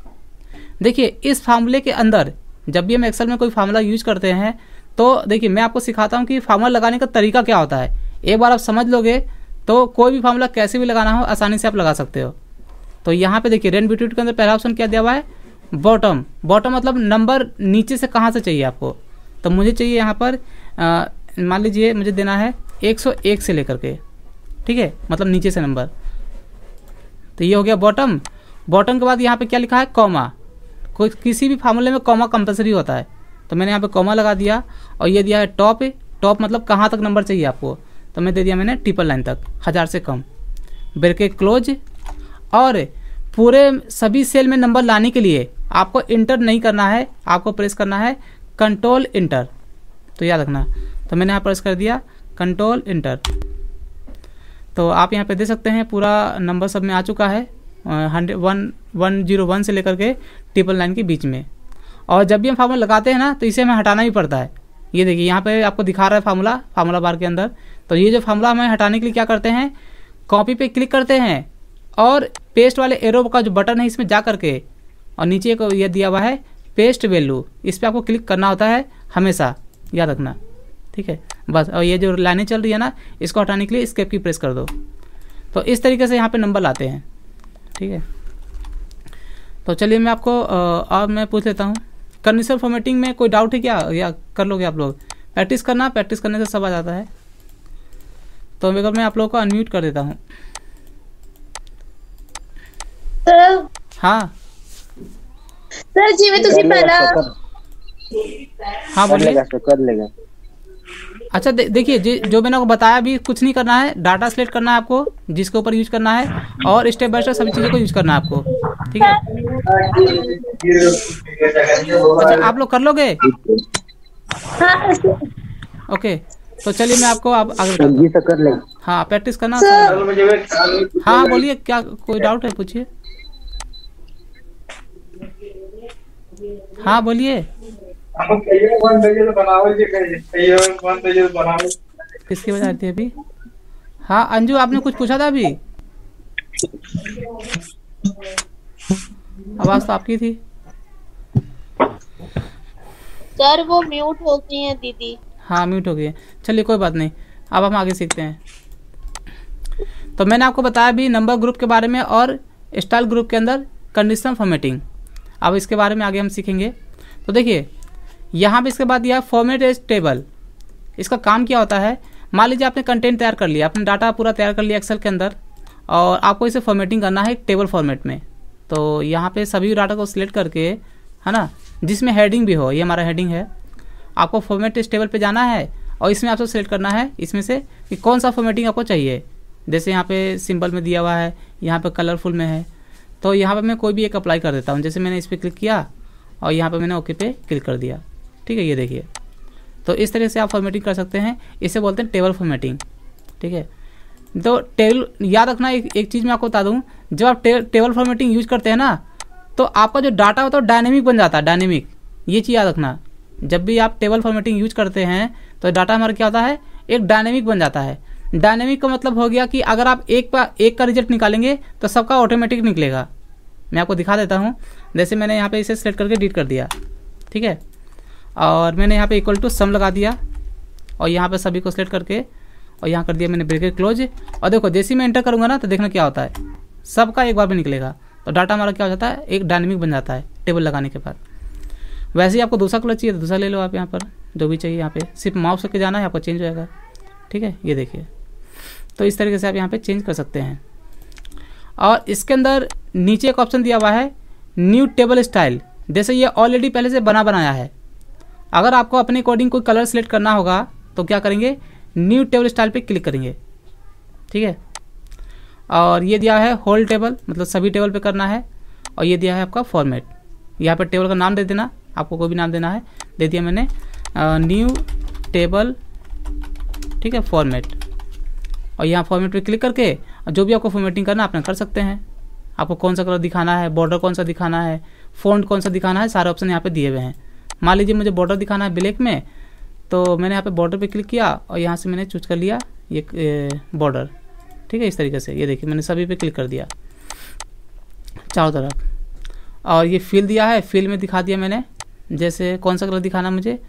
देखिए इस फार्मूले के अंदर जब भी हम एक्सेल में कोई फार्मूला यूज करते हैं तो देखिए मैं आपको सिखाता हूँ कि फार्मूला लगाने का तरीका क्या होता है एक बार आप समझ लोगे तो कोई भी फार्मूला कैसे भी लगाना हो आसानी से आप लगा सकते हो तो यहाँ पे देखिए रेन बिट्यूट के अंदर पहला ऑप्शन क्या दिया हुआ है बॉटम बॉटम मतलब नंबर नीचे से कहाँ से चाहिए आपको तो मुझे चाहिए यहाँ पर मान लीजिए मुझे देना है 101 से लेकर के ठीक है मतलब नीचे से नंबर तो ये हो गया बॉटम बॉटम के बाद यहाँ पे क्या लिखा है कॉमा कोई किसी भी फार्मूले में कॉमा कंपलसरी होता है तो मैंने यहाँ पे कॉमा लगा दिया और ये दिया है टॉप टॉप मतलब कहाँ तक नंबर चाहिए आपको तो मैं दे दिया मैंने ट्रिपल लाइन तक हज़ार से कम ब्रेके क्लोज और पूरे सभी सेल में नंबर लाने के लिए आपको इंटर नहीं करना है आपको प्रेस करना है कंट्रोल इंटर तो याद रखना तो मैंने यहाँ प्रेस कर दिया कंट्रोल इंटर तो आप यहाँ पे दे सकते हैं पूरा नंबर सब में आ चुका है hundred one one zero one से लेकर के ट्रिपल नाइन के बीच में और जब भी हम फार्मूला लगाते हैं ना तो इसे हमें हटाना भी पड़ता है ये देखिए यहाँ पे आपको दिखा रहा है फार्मूला फार्मूला बार के अंदर तो ये जो फार्मूला हमें हटाने के लिए क्या करते हैं कॉपी पे क्लिक करते हैं और पेस्ट वाले एरो का जो बटन है इसमें जा करके और नीचे को यह दिया हुआ है पेस्ट वैल्यू इस पर आपको क्लिक करना होता है हमेशा याद रखना ठीक है बस और ये जो लाइनें चल रही है ना इसको हटाने के लिए स्केप की प्रेस कर दो तो इस तरीके से यहाँ पर नंबर लाते हैं ठीक है तो चलिए मैं आपको अब मैं पूछ लेता हूँ कंडीशन फॉर्मेटिंग में कोई डाउट है क्या या कर लोगे आप लोग प्रैक्टिस करना प्रैक्टिस करने से सब आ जाता है तो मेकअप मैं आप लोगों को अनम्यूट कर देता हूँ हाँ सर जी मैं तुझे पहला हाँ बोलिए कर लेगा अच्छा दे, देखिए जो मैंने आपको बताया भी कुछ नहीं करना है डाटा सेलेक्ट करना है आपको जिसके ऊपर यूज करना है और स्टेप बाय स्टेप सभी चीज़ों को यूज करना है आपको ठीक है अच्छा आप लोग कर लोगे ओके तो चलिए मैं आपको आप आगे कर हाँ प्रैक्टिस करना हाँ बोलिए क्या कोई डाउट है पूछिए हाँ बोलिए तो तो किसकी वजह आती है अभी हाँ अंजू आपने कुछ पूछा था अभी आवाज तो आपकी थी सर वो म्यूट हो गई है दीदी हाँ म्यूट हो गई है चलिए कोई बात नहीं अब हम आगे सीखते हैं तो मैंने आपको बताया भी नंबर ग्रुप के बारे में और स्टाइल ग्रुप के अंदर कंडीशनल फॉर्मेटिंग अब इसके बारे में आगे हम सीखेंगे तो देखिए यहाँ पे इसके बाद है फॉर्मेट एज टेबल इसका काम क्या होता है मान लीजिए आपने कंटेंट तैयार कर लिया आपने डाटा पूरा तैयार कर लिया एक्सेल के अंदर और आपको इसे फॉर्मेटिंग करना है टेबल फॉर्मेट में तो यहाँ पे सभी डाटा को सिलेक्ट करके है ना जिसमें हेडिंग भी हो ये हमारा हेडिंग है आपको फॉर्मेट इस टेबल पे जाना है और इसमें आपको सेलेक्ट करना है इसमें से कि कौन सा फॉर्मेटिंग आपको चाहिए जैसे यहाँ पे सिंपल में दिया हुआ है यहाँ पे कलरफुल में है तो यहाँ पे मैं कोई भी एक अप्लाई कर देता हूँ जैसे मैंने इस पर क्लिक किया और यहाँ पर मैंने ओके पे क्लिक कर दिया ठीक है ये देखिए तो इस तरह से आप फॉर्मेटिंग कर सकते हैं इसे बोलते हैं टेबल फॉर्मेटिंग ठीक है तो टेबल याद रखना एक, एक चीज़ मैं आपको बता दूँ जब आप टे, टेबल फॉर्मेटिंग यूज करते हैं ना तो आपका जो डाटा होता है डायनेमिक बन जाता है डायनेमिक ये चीज़ याद रखना जब भी आप टेबल फॉर्मेटिंग यूज करते हैं तो डाटा हमारा क्या होता है एक डायनेमिक बन जाता है डायनेमिक का मतलब हो गया कि अगर आप एक पर एक का रिजल्ट निकालेंगे तो सबका ऑटोमेटिक निकलेगा मैं आपको दिखा देता हूँ जैसे मैंने यहाँ पे इसे सेलेक्ट करके डिलीट कर दिया ठीक है और मैंने यहाँ पे इक्वल टू सम लगा दिया और यहाँ पे सभी को सिलेक्ट करके और यहाँ कर दिया मैंने ब्रेकेट क्लोज और देखो जैसे मैं एंटर करूँगा ना तो देखना क्या होता है सबका एक बार भी निकलेगा तो डाटा हमारा क्या हो जाता है एक डायनेमिक बन जाता है टेबल लगाने के बाद वैसे ही आपको दूसरा क्लोज चाहिए तो दूसरा ले लो आप यहाँ पर जो भी चाहिए यहाँ पर सिर्फ माउस करके जाना है आपको चेंज हो जाएगा ठीक है ये देखिए तो इस तरीके से आप यहाँ पर चेंज कर सकते हैं और इसके अंदर नीचे एक ऑप्शन दिया हुआ है न्यू टेबल स्टाइल जैसे ये ऑलरेडी पहले से बना बनाया है अगर आपको अपने अकॉर्डिंग कोई कलर सेलेक्ट करना होगा तो क्या करेंगे न्यू टेबल स्टाइल पे क्लिक करेंगे ठीक है और ये दिया है होल टेबल मतलब सभी टेबल पे करना है और ये दिया है आपका फॉर्मेट यहाँ पर टेबल का नाम दे देना आपको कोई भी नाम देना है दे दिया मैंने न्यू टेबल ठीक है फॉर्मेट और यहाँ फॉर्मेट पर क्लिक करके जो भी आपको फॉर्मेटिंग करना आपने कर सकते हैं आपको कौन सा कलर दिखाना है बॉर्डर कौन सा दिखाना है फ़ॉन्ट कौन सा दिखाना है सारे ऑप्शन यहाँ पे दिए हुए हैं मान लीजिए मुझे बॉर्डर दिखाना है ब्लैक में तो मैंने यहाँ पे बॉर्डर पे क्लिक किया और यहाँ से मैंने चूज कर लिया ये बॉर्डर ठीक है इस तरीके से ये देखिए मैंने सभी पे क्लिक कर दिया चारों तरफ और ये फील दिया है फील में दिखा दिया मैंने जैसे कौन सा कलर दिखाना मुझे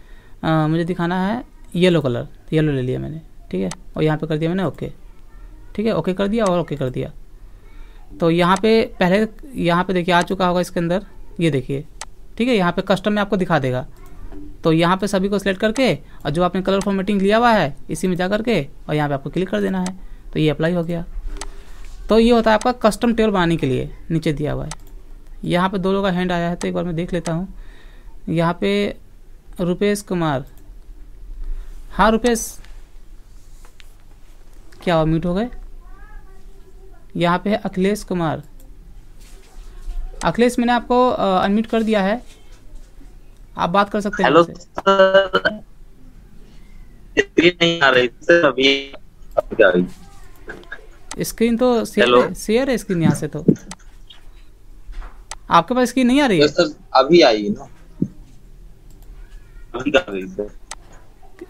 आ, मुझे दिखाना है येलो कलर येलो ले लिया मैंने ठीक है और यहाँ पर कर दिया मैंने ओके ठीक है ओके कर दिया और ओके कर दिया तो यहाँ पे पहले यहाँ पे देखिए आ चुका होगा इसके अंदर ये देखिए ठीक है यहाँ पे कस्टम में आपको दिखा देगा तो यहाँ पे सभी को सिलेक्ट करके और जो आपने कलर फॉर्मेटिंग लिया हुआ है इसी में जा करके और यहाँ पे आपको क्लिक कर देना है तो ये अप्लाई हो गया तो ये होता है आपका कस्टम टेबल बनाने के लिए नीचे दिया हुआ है यहाँ पे दो लोग का हैंड आया है तो एक बार मैं देख लेता हूँ यहाँ पे रुपेश कुमार हाँ रुपेश क्या हुआ म्यूट हो गए यहाँ पे है अखिलेश कुमार अखिलेश मैंने आपको अनम्यूट कर दिया है आप बात कर सकते हैं हेलो सर नहीं आ रही स्क्रीन तो शेयर है स्क्रीन यहाँ से तो आपके पास स्क्रीन नहीं आ रही है सर अभी आई ना अभी आ रही है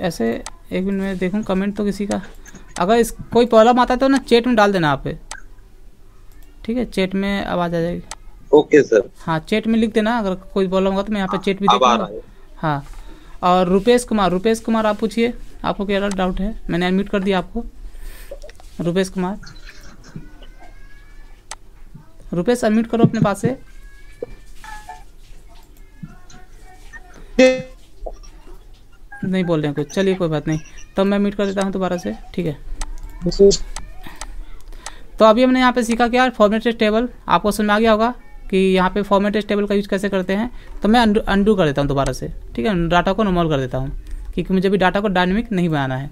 ऐसे एक मिनट में देखूं कमेंट तो किसी का अगर इस कोई प्रॉब्लम आता है तो ना चैट में डाल देना आप ठीक है चैट में आवाज़ आ जाएगी ओके सर हाँ चैट में लिख देना अगर कोई बोला होगा तो मैं यहाँ पे हाँ, चैट भी देख हाँ और रुपेश कुमार रुपेश कुमार आप पूछिए आपको क्या डाउट है मैंने एडमिट कर दिया आपको रुपेश कुमार रुपेश अनम्यूट करो अपने पास से नहीं बोल रहे कुछ चलिए कोई बात नहीं तब तो मैं म्यूट कर देता हूँ दोबारा से ठीक है तो अभी हमने यहाँ पे सीखा क्या फॉर्मेटेड टेबल आपको समझ में आ गया होगा कि यहाँ पे फॉर्मेट टेबल का यूज़ कैसे करते हैं तो मैं अंडू अंडू कर देता हूँ दोबारा से ठीक है डाटा को नॉर्मल कर देता हूँ क्योंकि मुझे भी डाटा को डायनेमिक नहीं बनाना है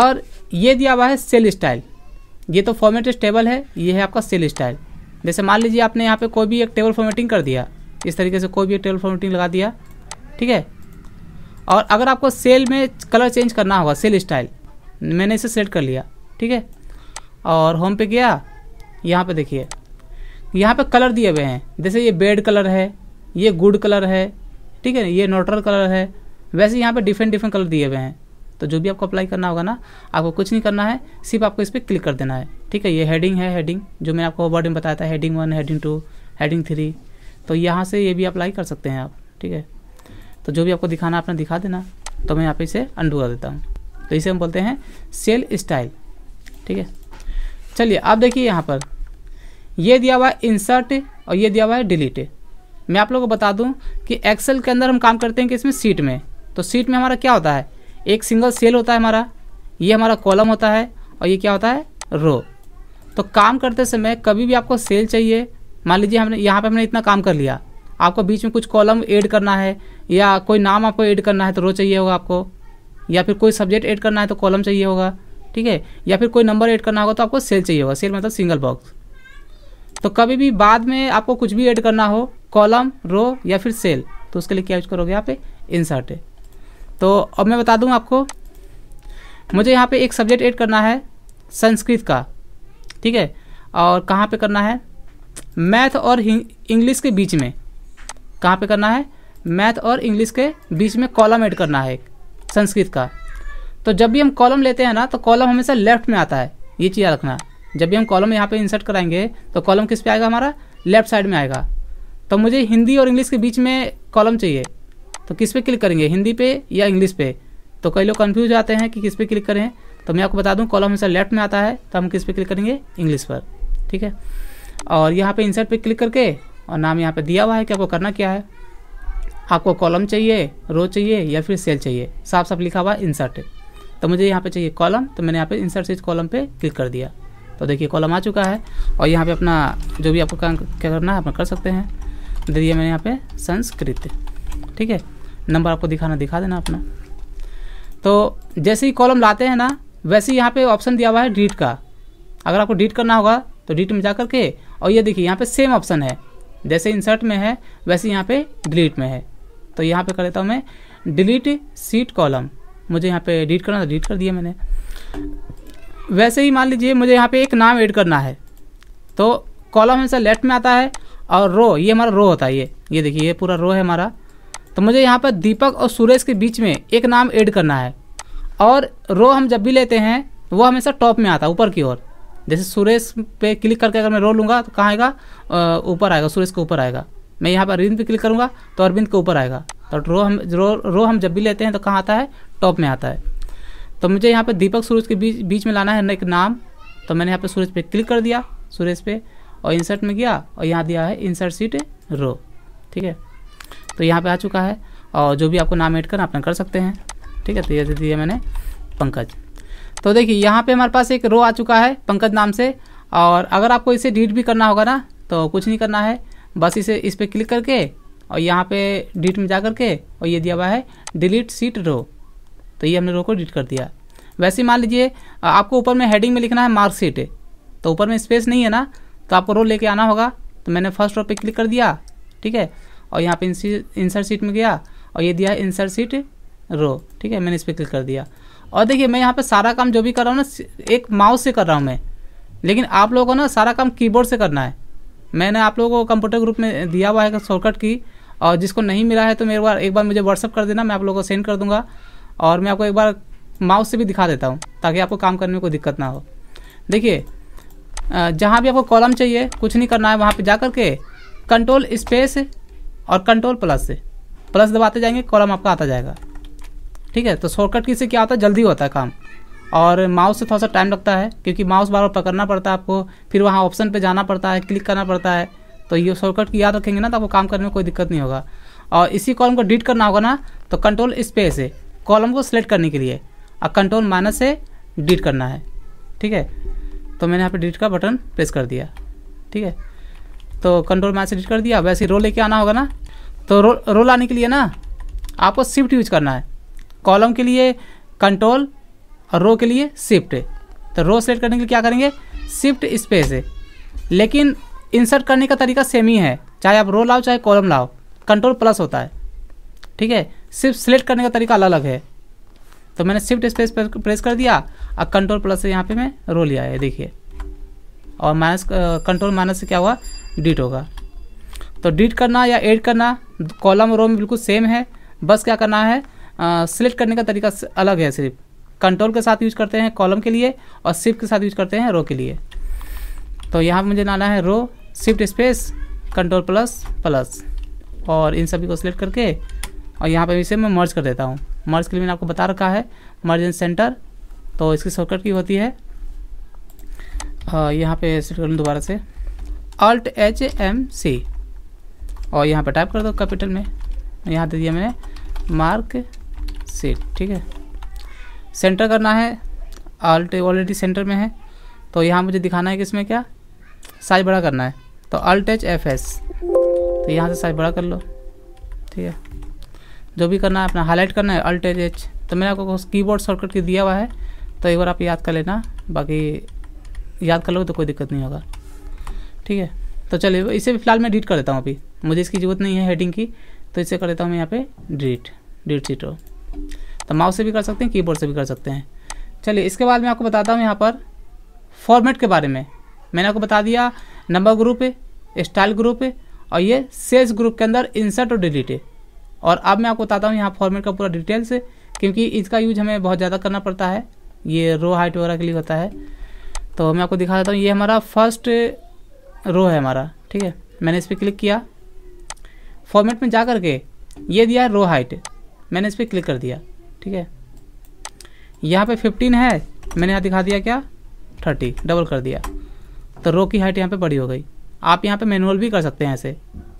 और ये दिया हुआ है सेल स्टाइल ये तो फॉर्मेट टेबल है ये है आपका सेल स्टाइल जैसे मान लीजिए आपने यहाँ पे कोई भी एक टेबल फॉर्मेटिंग कर दिया इस तरीके से कोई भी एक टेबल फॉर्मेटिंग लगा दिया ठीक है और अगर आपको सेल में कलर चेंज करना होगा सेल स्टाइल मैंने इसे सेट कर लिया ठीक है और होम पे गया यहाँ पे देखिए यहाँ पे कलर दिए हुए हैं जैसे ये बेड कलर है ये गुड कलर है ठीक है ये नोटर कलर है वैसे यहाँ पे डिफरेंट डिफरेंट कलर दिए हुए हैं तो जो भी आपको अप्लाई करना होगा ना आपको कुछ नहीं करना है सिर्फ आपको इस पर क्लिक कर देना है ठीक है ये हेडिंग है हेडिंग जो मैंने आपको वर्ड में बताया था heading one heading two heading three तो यहाँ से ये भी अप्लाई कर सकते हैं आप ठीक है तो जो भी आपको दिखाना आपने दिखा देना तो मैं यहाँ पे इसे अंडू कर देता हूँ तो इसे हम बोलते हैं सेल स्टाइल ठीक है चलिए आप देखिए यहाँ पर ये दिया हुआ है इंसर्ट और ये दिया हुआ है डिलीट मैं आप लोगों को बता दूं कि एक्सेल के अंदर हम काम करते हैं कि इसमें सीट में तो सीट में हमारा क्या होता है एक सिंगल सेल होता है हमारा ये हमारा कॉलम होता है और ये क्या होता है रो तो काम करते समय कभी भी आपको सेल चाहिए मान लीजिए हमने यहाँ पर हमने इतना काम कर लिया आपको बीच में कुछ कॉलम ऐड करना है या कोई नाम आपको ऐड करना है तो रो चाहिए होगा आपको या फिर कोई सब्जेक्ट ऐड करना है तो कॉलम चाहिए होगा ठीक है या फिर कोई नंबर ऐड करना होगा तो आपको सेल चाहिए होगा सेल मतलब सिंगल बॉक्स तो कभी भी बाद में आपको कुछ भी ऐड करना हो कॉलम रो या फिर सेल तो उसके लिए क्या यूज करोगे यहाँ पे इंसर्ट तो अब मैं बता दूँ आपको मुझे यहाँ पे एक सब्जेक्ट ऐड करना है संस्कृत का ठीक है और कहाँ पे करना है मैथ और इंग्लिश के बीच में कहाँ पे करना है मैथ और इंग्लिश के बीच में कॉलम ऐड करना है संस्कृत का तो जब भी हम कॉलम लेते हैं ना तो कॉलम हमेशा लेफ्ट में आता है ये चीज़ रखना जब भी हम कॉलम यहाँ पे इंसर्ट कराएंगे तो कॉलम किस पे आएगा हमारा लेफ्ट साइड में आएगा तो मुझे हिंदी और इंग्लिश के बीच में कॉलम चाहिए तो किस पे क्लिक करेंगे हिंदी पे या इंग्लिश पे तो कई लोग कन्फ्यूज आते हैं कि किस पे क्लिक करें तो मैं आपको बता दूँ कॉलम हमेशा लेफ्ट में आता है तो हम किस पे क्लिक करेंगे इंग्लिश पर ठीक है और यहाँ पर इंसर्ट पर क्लिक करके और नाम यहाँ पर दिया हुआ है कि आपको करना क्या है आपको कॉलम चाहिए रो चाहिए या फिर सेल चाहिए साफ साफ लिखा हुआ इंसर्ट तो मुझे यहाँ पे चाहिए कॉलम तो मैंने यहाँ पे इंसर्ट से कॉलम पे क्लिक कर दिया तो देखिए कॉलम आ चुका है और यहाँ पे अपना जो भी आपको काम क्या करना है अपना कर सकते हैं दे दिया मैंने यहाँ पे संस्कृत ठीक है नंबर आपको दिखाना दिखा देना अपना तो जैसे ही कॉलम लाते हैं ना वैसे ही यहाँ पर ऑप्शन दिया हुआ है डिलीट का अगर आपको डिलीट करना होगा तो डिलीट में जा कर के और ये देखिए यहाँ पर सेम ऑप्शन है जैसे इंसर्ट में है वैसे यहाँ पर डिलीट में है तो यहाँ पर कर देता हूँ मैं डिलीट सीट कॉलम मुझे यहाँ पे डिलीट करना था डिलीट तो कर दिया मैंने वैसे ही मान लीजिए मुझे यहाँ पे एक नाम ऐड करना है तो कॉलम हमेशा लेफ्ट में आता है और रो ये हमारा रो होता है ये ये देखिए ये पूरा रो है हमारा तो मुझे यहाँ पर दीपक और सुरेश के बीच में एक नाम ऐड करना है और रो हम जब भी लेते हैं वो हमेशा टॉप में आता है ऊपर की ओर जैसे सुरेश पे क्लिक करके अगर मैं रो लूँगा तो कहाँ आएगा ऊपर आएगा सुरेश के ऊपर आएगा मैं यहाँ पर अरविंद पे क्लिक करूँगा तो अरविंद के ऊपर आएगा तो रो हम रो रो हम जब भी लेते हैं तो कहाँ आता है टॉप में आता है तो मुझे यहाँ पे दीपक सूरज के बीच बीच में लाना है एक नाम तो मैंने यहाँ पे सूरज पे क्लिक कर दिया सूरज पे और इंसर्ट में गया और यहाँ दिया है इंसर्ट सीट रो ठीक है तो यहाँ पे आ चुका है और जो भी आपको नाम ऐड करना अपना कर सकते हैं ठीक है तो ये दिया मैंने पंकज तो देखिए यहाँ पे हमारे पास एक रो आ चुका है पंकज नाम से और अगर आपको इसे डिलीट भी करना होगा ना तो कुछ नहीं करना है बस इसे इस पर क्लिक करके और यहाँ पे डिलीट में जा करके और ये दिया हुआ है डिलीट सीट रो तो ये हमने रो को डिलीट कर दिया वैसे मान लीजिए आपको ऊपर में हेडिंग में लिखना है मार्कशीट तो ऊपर में स्पेस नहीं है ना तो आपको रो लेके आना होगा तो मैंने फर्स्ट रो पे क्लिक कर दिया ठीक है और यहाँ पे इंसर्ट सीट में गया और ये दिया है इंसर्ट सीट रो ठीक है मैंने इस पर क्लिक कर दिया और देखिए मैं यहाँ पे सारा काम जो भी कर रहा हूँ ना एक माउस से कर रहा हूँ मैं लेकिन आप लोगों को ना सारा काम कीबोर्ड से करना है मैंने आप लोगों को कंप्यूटर ग्रुप में दिया हुआ है शॉर्टकट की और जिसको नहीं मिला है तो मेरे बार एक बार मुझे व्हाट्सअप कर देना मैं आप लोगों को सेंड कर दूँगा और मैं आपको एक बार माउस से भी दिखा देता हूँ ताकि आपको काम करने में कोई दिक्कत ना हो देखिए जहाँ भी आपको कॉलम चाहिए कुछ नहीं करना है वहाँ पर जा कर के कंट्रोल स्पेस और कंट्रोल प्लस से प्लस दबाते जाएंगे कॉलम आपका आता जाएगा ठीक है तो शॉर्टकट की से क्या होता है जल्दी होता है काम और माउस से थोड़ा सा टाइम लगता है क्योंकि माउस बार बार पकड़ना पड़ता है आपको फिर वहाँ ऑप्शन पे जाना पड़ता है क्लिक करना पड़ता है तो ये शॉर्टकट की याद रखेंगे ना तो आपको काम करने में कोई दिक्कत नहीं होगा और इसी कॉलम को डिलीट करना होगा ना तो कंट्रोल स्पेस है कॉलम को सिलेक्ट करने के लिए और कंट्रोल माइनस से डिलीट करना है ठीक है तो मैंने यहाँ पे डिलीट का बटन प्रेस कर दिया ठीक है तो कंट्रोल माइनस से डिलीट कर दिया वैसे रो लेके आना होगा ना तो रो रो लाने के लिए ना आपको शिफ्ट यूज करना है कॉलम के लिए कंट्रोल और रो के लिए शिफ्ट तो रो सेलेक्ट करने के लिए क्या करेंगे शिफ्ट स्पेस है लेकिन इंसर्ट करने का तरीका सेम ही है चाहे आप रो लाओ चाहे कॉलम लाओ कंट्रोल प्लस होता है ठीक है सिर्फ सिलेक्ट करने का तरीका अलग है तो मैंने शिफ्ट स्पेस प्रेस कर दिया और कंट्रोल प्लस से यहाँ पे मैं रो लिया है देखिए और माइनस कंट्रोल माइनस से क्या हुआ डिट होगा तो डिट करना या एड करना कॉलम रो में बिल्कुल सेम है बस क्या करना है सिलेक्ट करने का तरीका अलग है सिर्फ कंट्रोल के साथ यूज करते हैं कॉलम के लिए और शिफ्ट के साथ यूज करते हैं रो के लिए तो यहाँ मुझे लाना है row shift space control plus plus और इन सभी को सिलेक्ट करके और यहाँ पर इसे मैं मर्ज कर देता हूँ मर्ज के लिए मैंने आपको बता रखा है मर्ज इन सेंटर तो इसकी शॉर्टकट की होती है यहाँ पे सेट कर लूँ दोबारा से अल्ट एच एम सी और यहाँ पे टाइप कर दो कैपिटल में यहाँ दे दिया मैंने मार्क सीट ठीक है सेंटर करना है अल्ट ऑलरेडी सेंटर में है तो यहाँ मुझे दिखाना है कि इसमें क्या साइज बड़ा करना है तो अल्ट एच एफ एस तो यहाँ से साइज बड़ा कर लो ठीक है जो भी करना है अपना हाईलाइट करना है अल्ट एज एच तो मैंने आपको कीबोर्ड शॉर्टकट की दिया हुआ है तो एक बार आप याद कर लेना बाकी याद कर लोगे तो कोई दिक्कत नहीं होगा ठीक है तो चलिए इसे भी फिलहाल मैं डिलीट कर देता हूँ अभी मुझे इसकी ज़रूरत नहीं है हेडिंग की तो इसे कर देता हूँ मैं यहाँ पे डिलीट डिलीट सीट तो माउस से भी कर सकते हैं कीबोर्ड से भी कर सकते हैं चलिए इसके बाद मैं आपको बताता हूँ यहाँ पर फॉर्मेट के बारे में मैंने आपको बता दिया नंबर ग्रुप है स्टाइल ग्रुप है और ये सेल्स ग्रुप के अंदर इंसर्ट और डिलीट है और अब मैं आपको बताता हूँ यहाँ फॉर्मेट का पूरा डिटेल से क्योंकि इसका यूज हमें बहुत ज़्यादा करना पड़ता है ये रो हाइट वगैरह के लिए होता है तो मैं आपको दिखा देता हूँ ये हमारा फर्स्ट रो है हमारा ठीक है मैंने इस पर क्लिक किया फॉर्मेट में जा कर के ये दिया रो हाइट मैंने इस पर क्लिक कर दिया ठीक है यहाँ पे 15 है मैंने यहाँ दिखा दिया क्या 30 डबल कर दिया तो रो की हाइट यहाँ पे बड़ी हो गई आप यहाँ पे मैनुअल भी कर सकते हैं ऐसे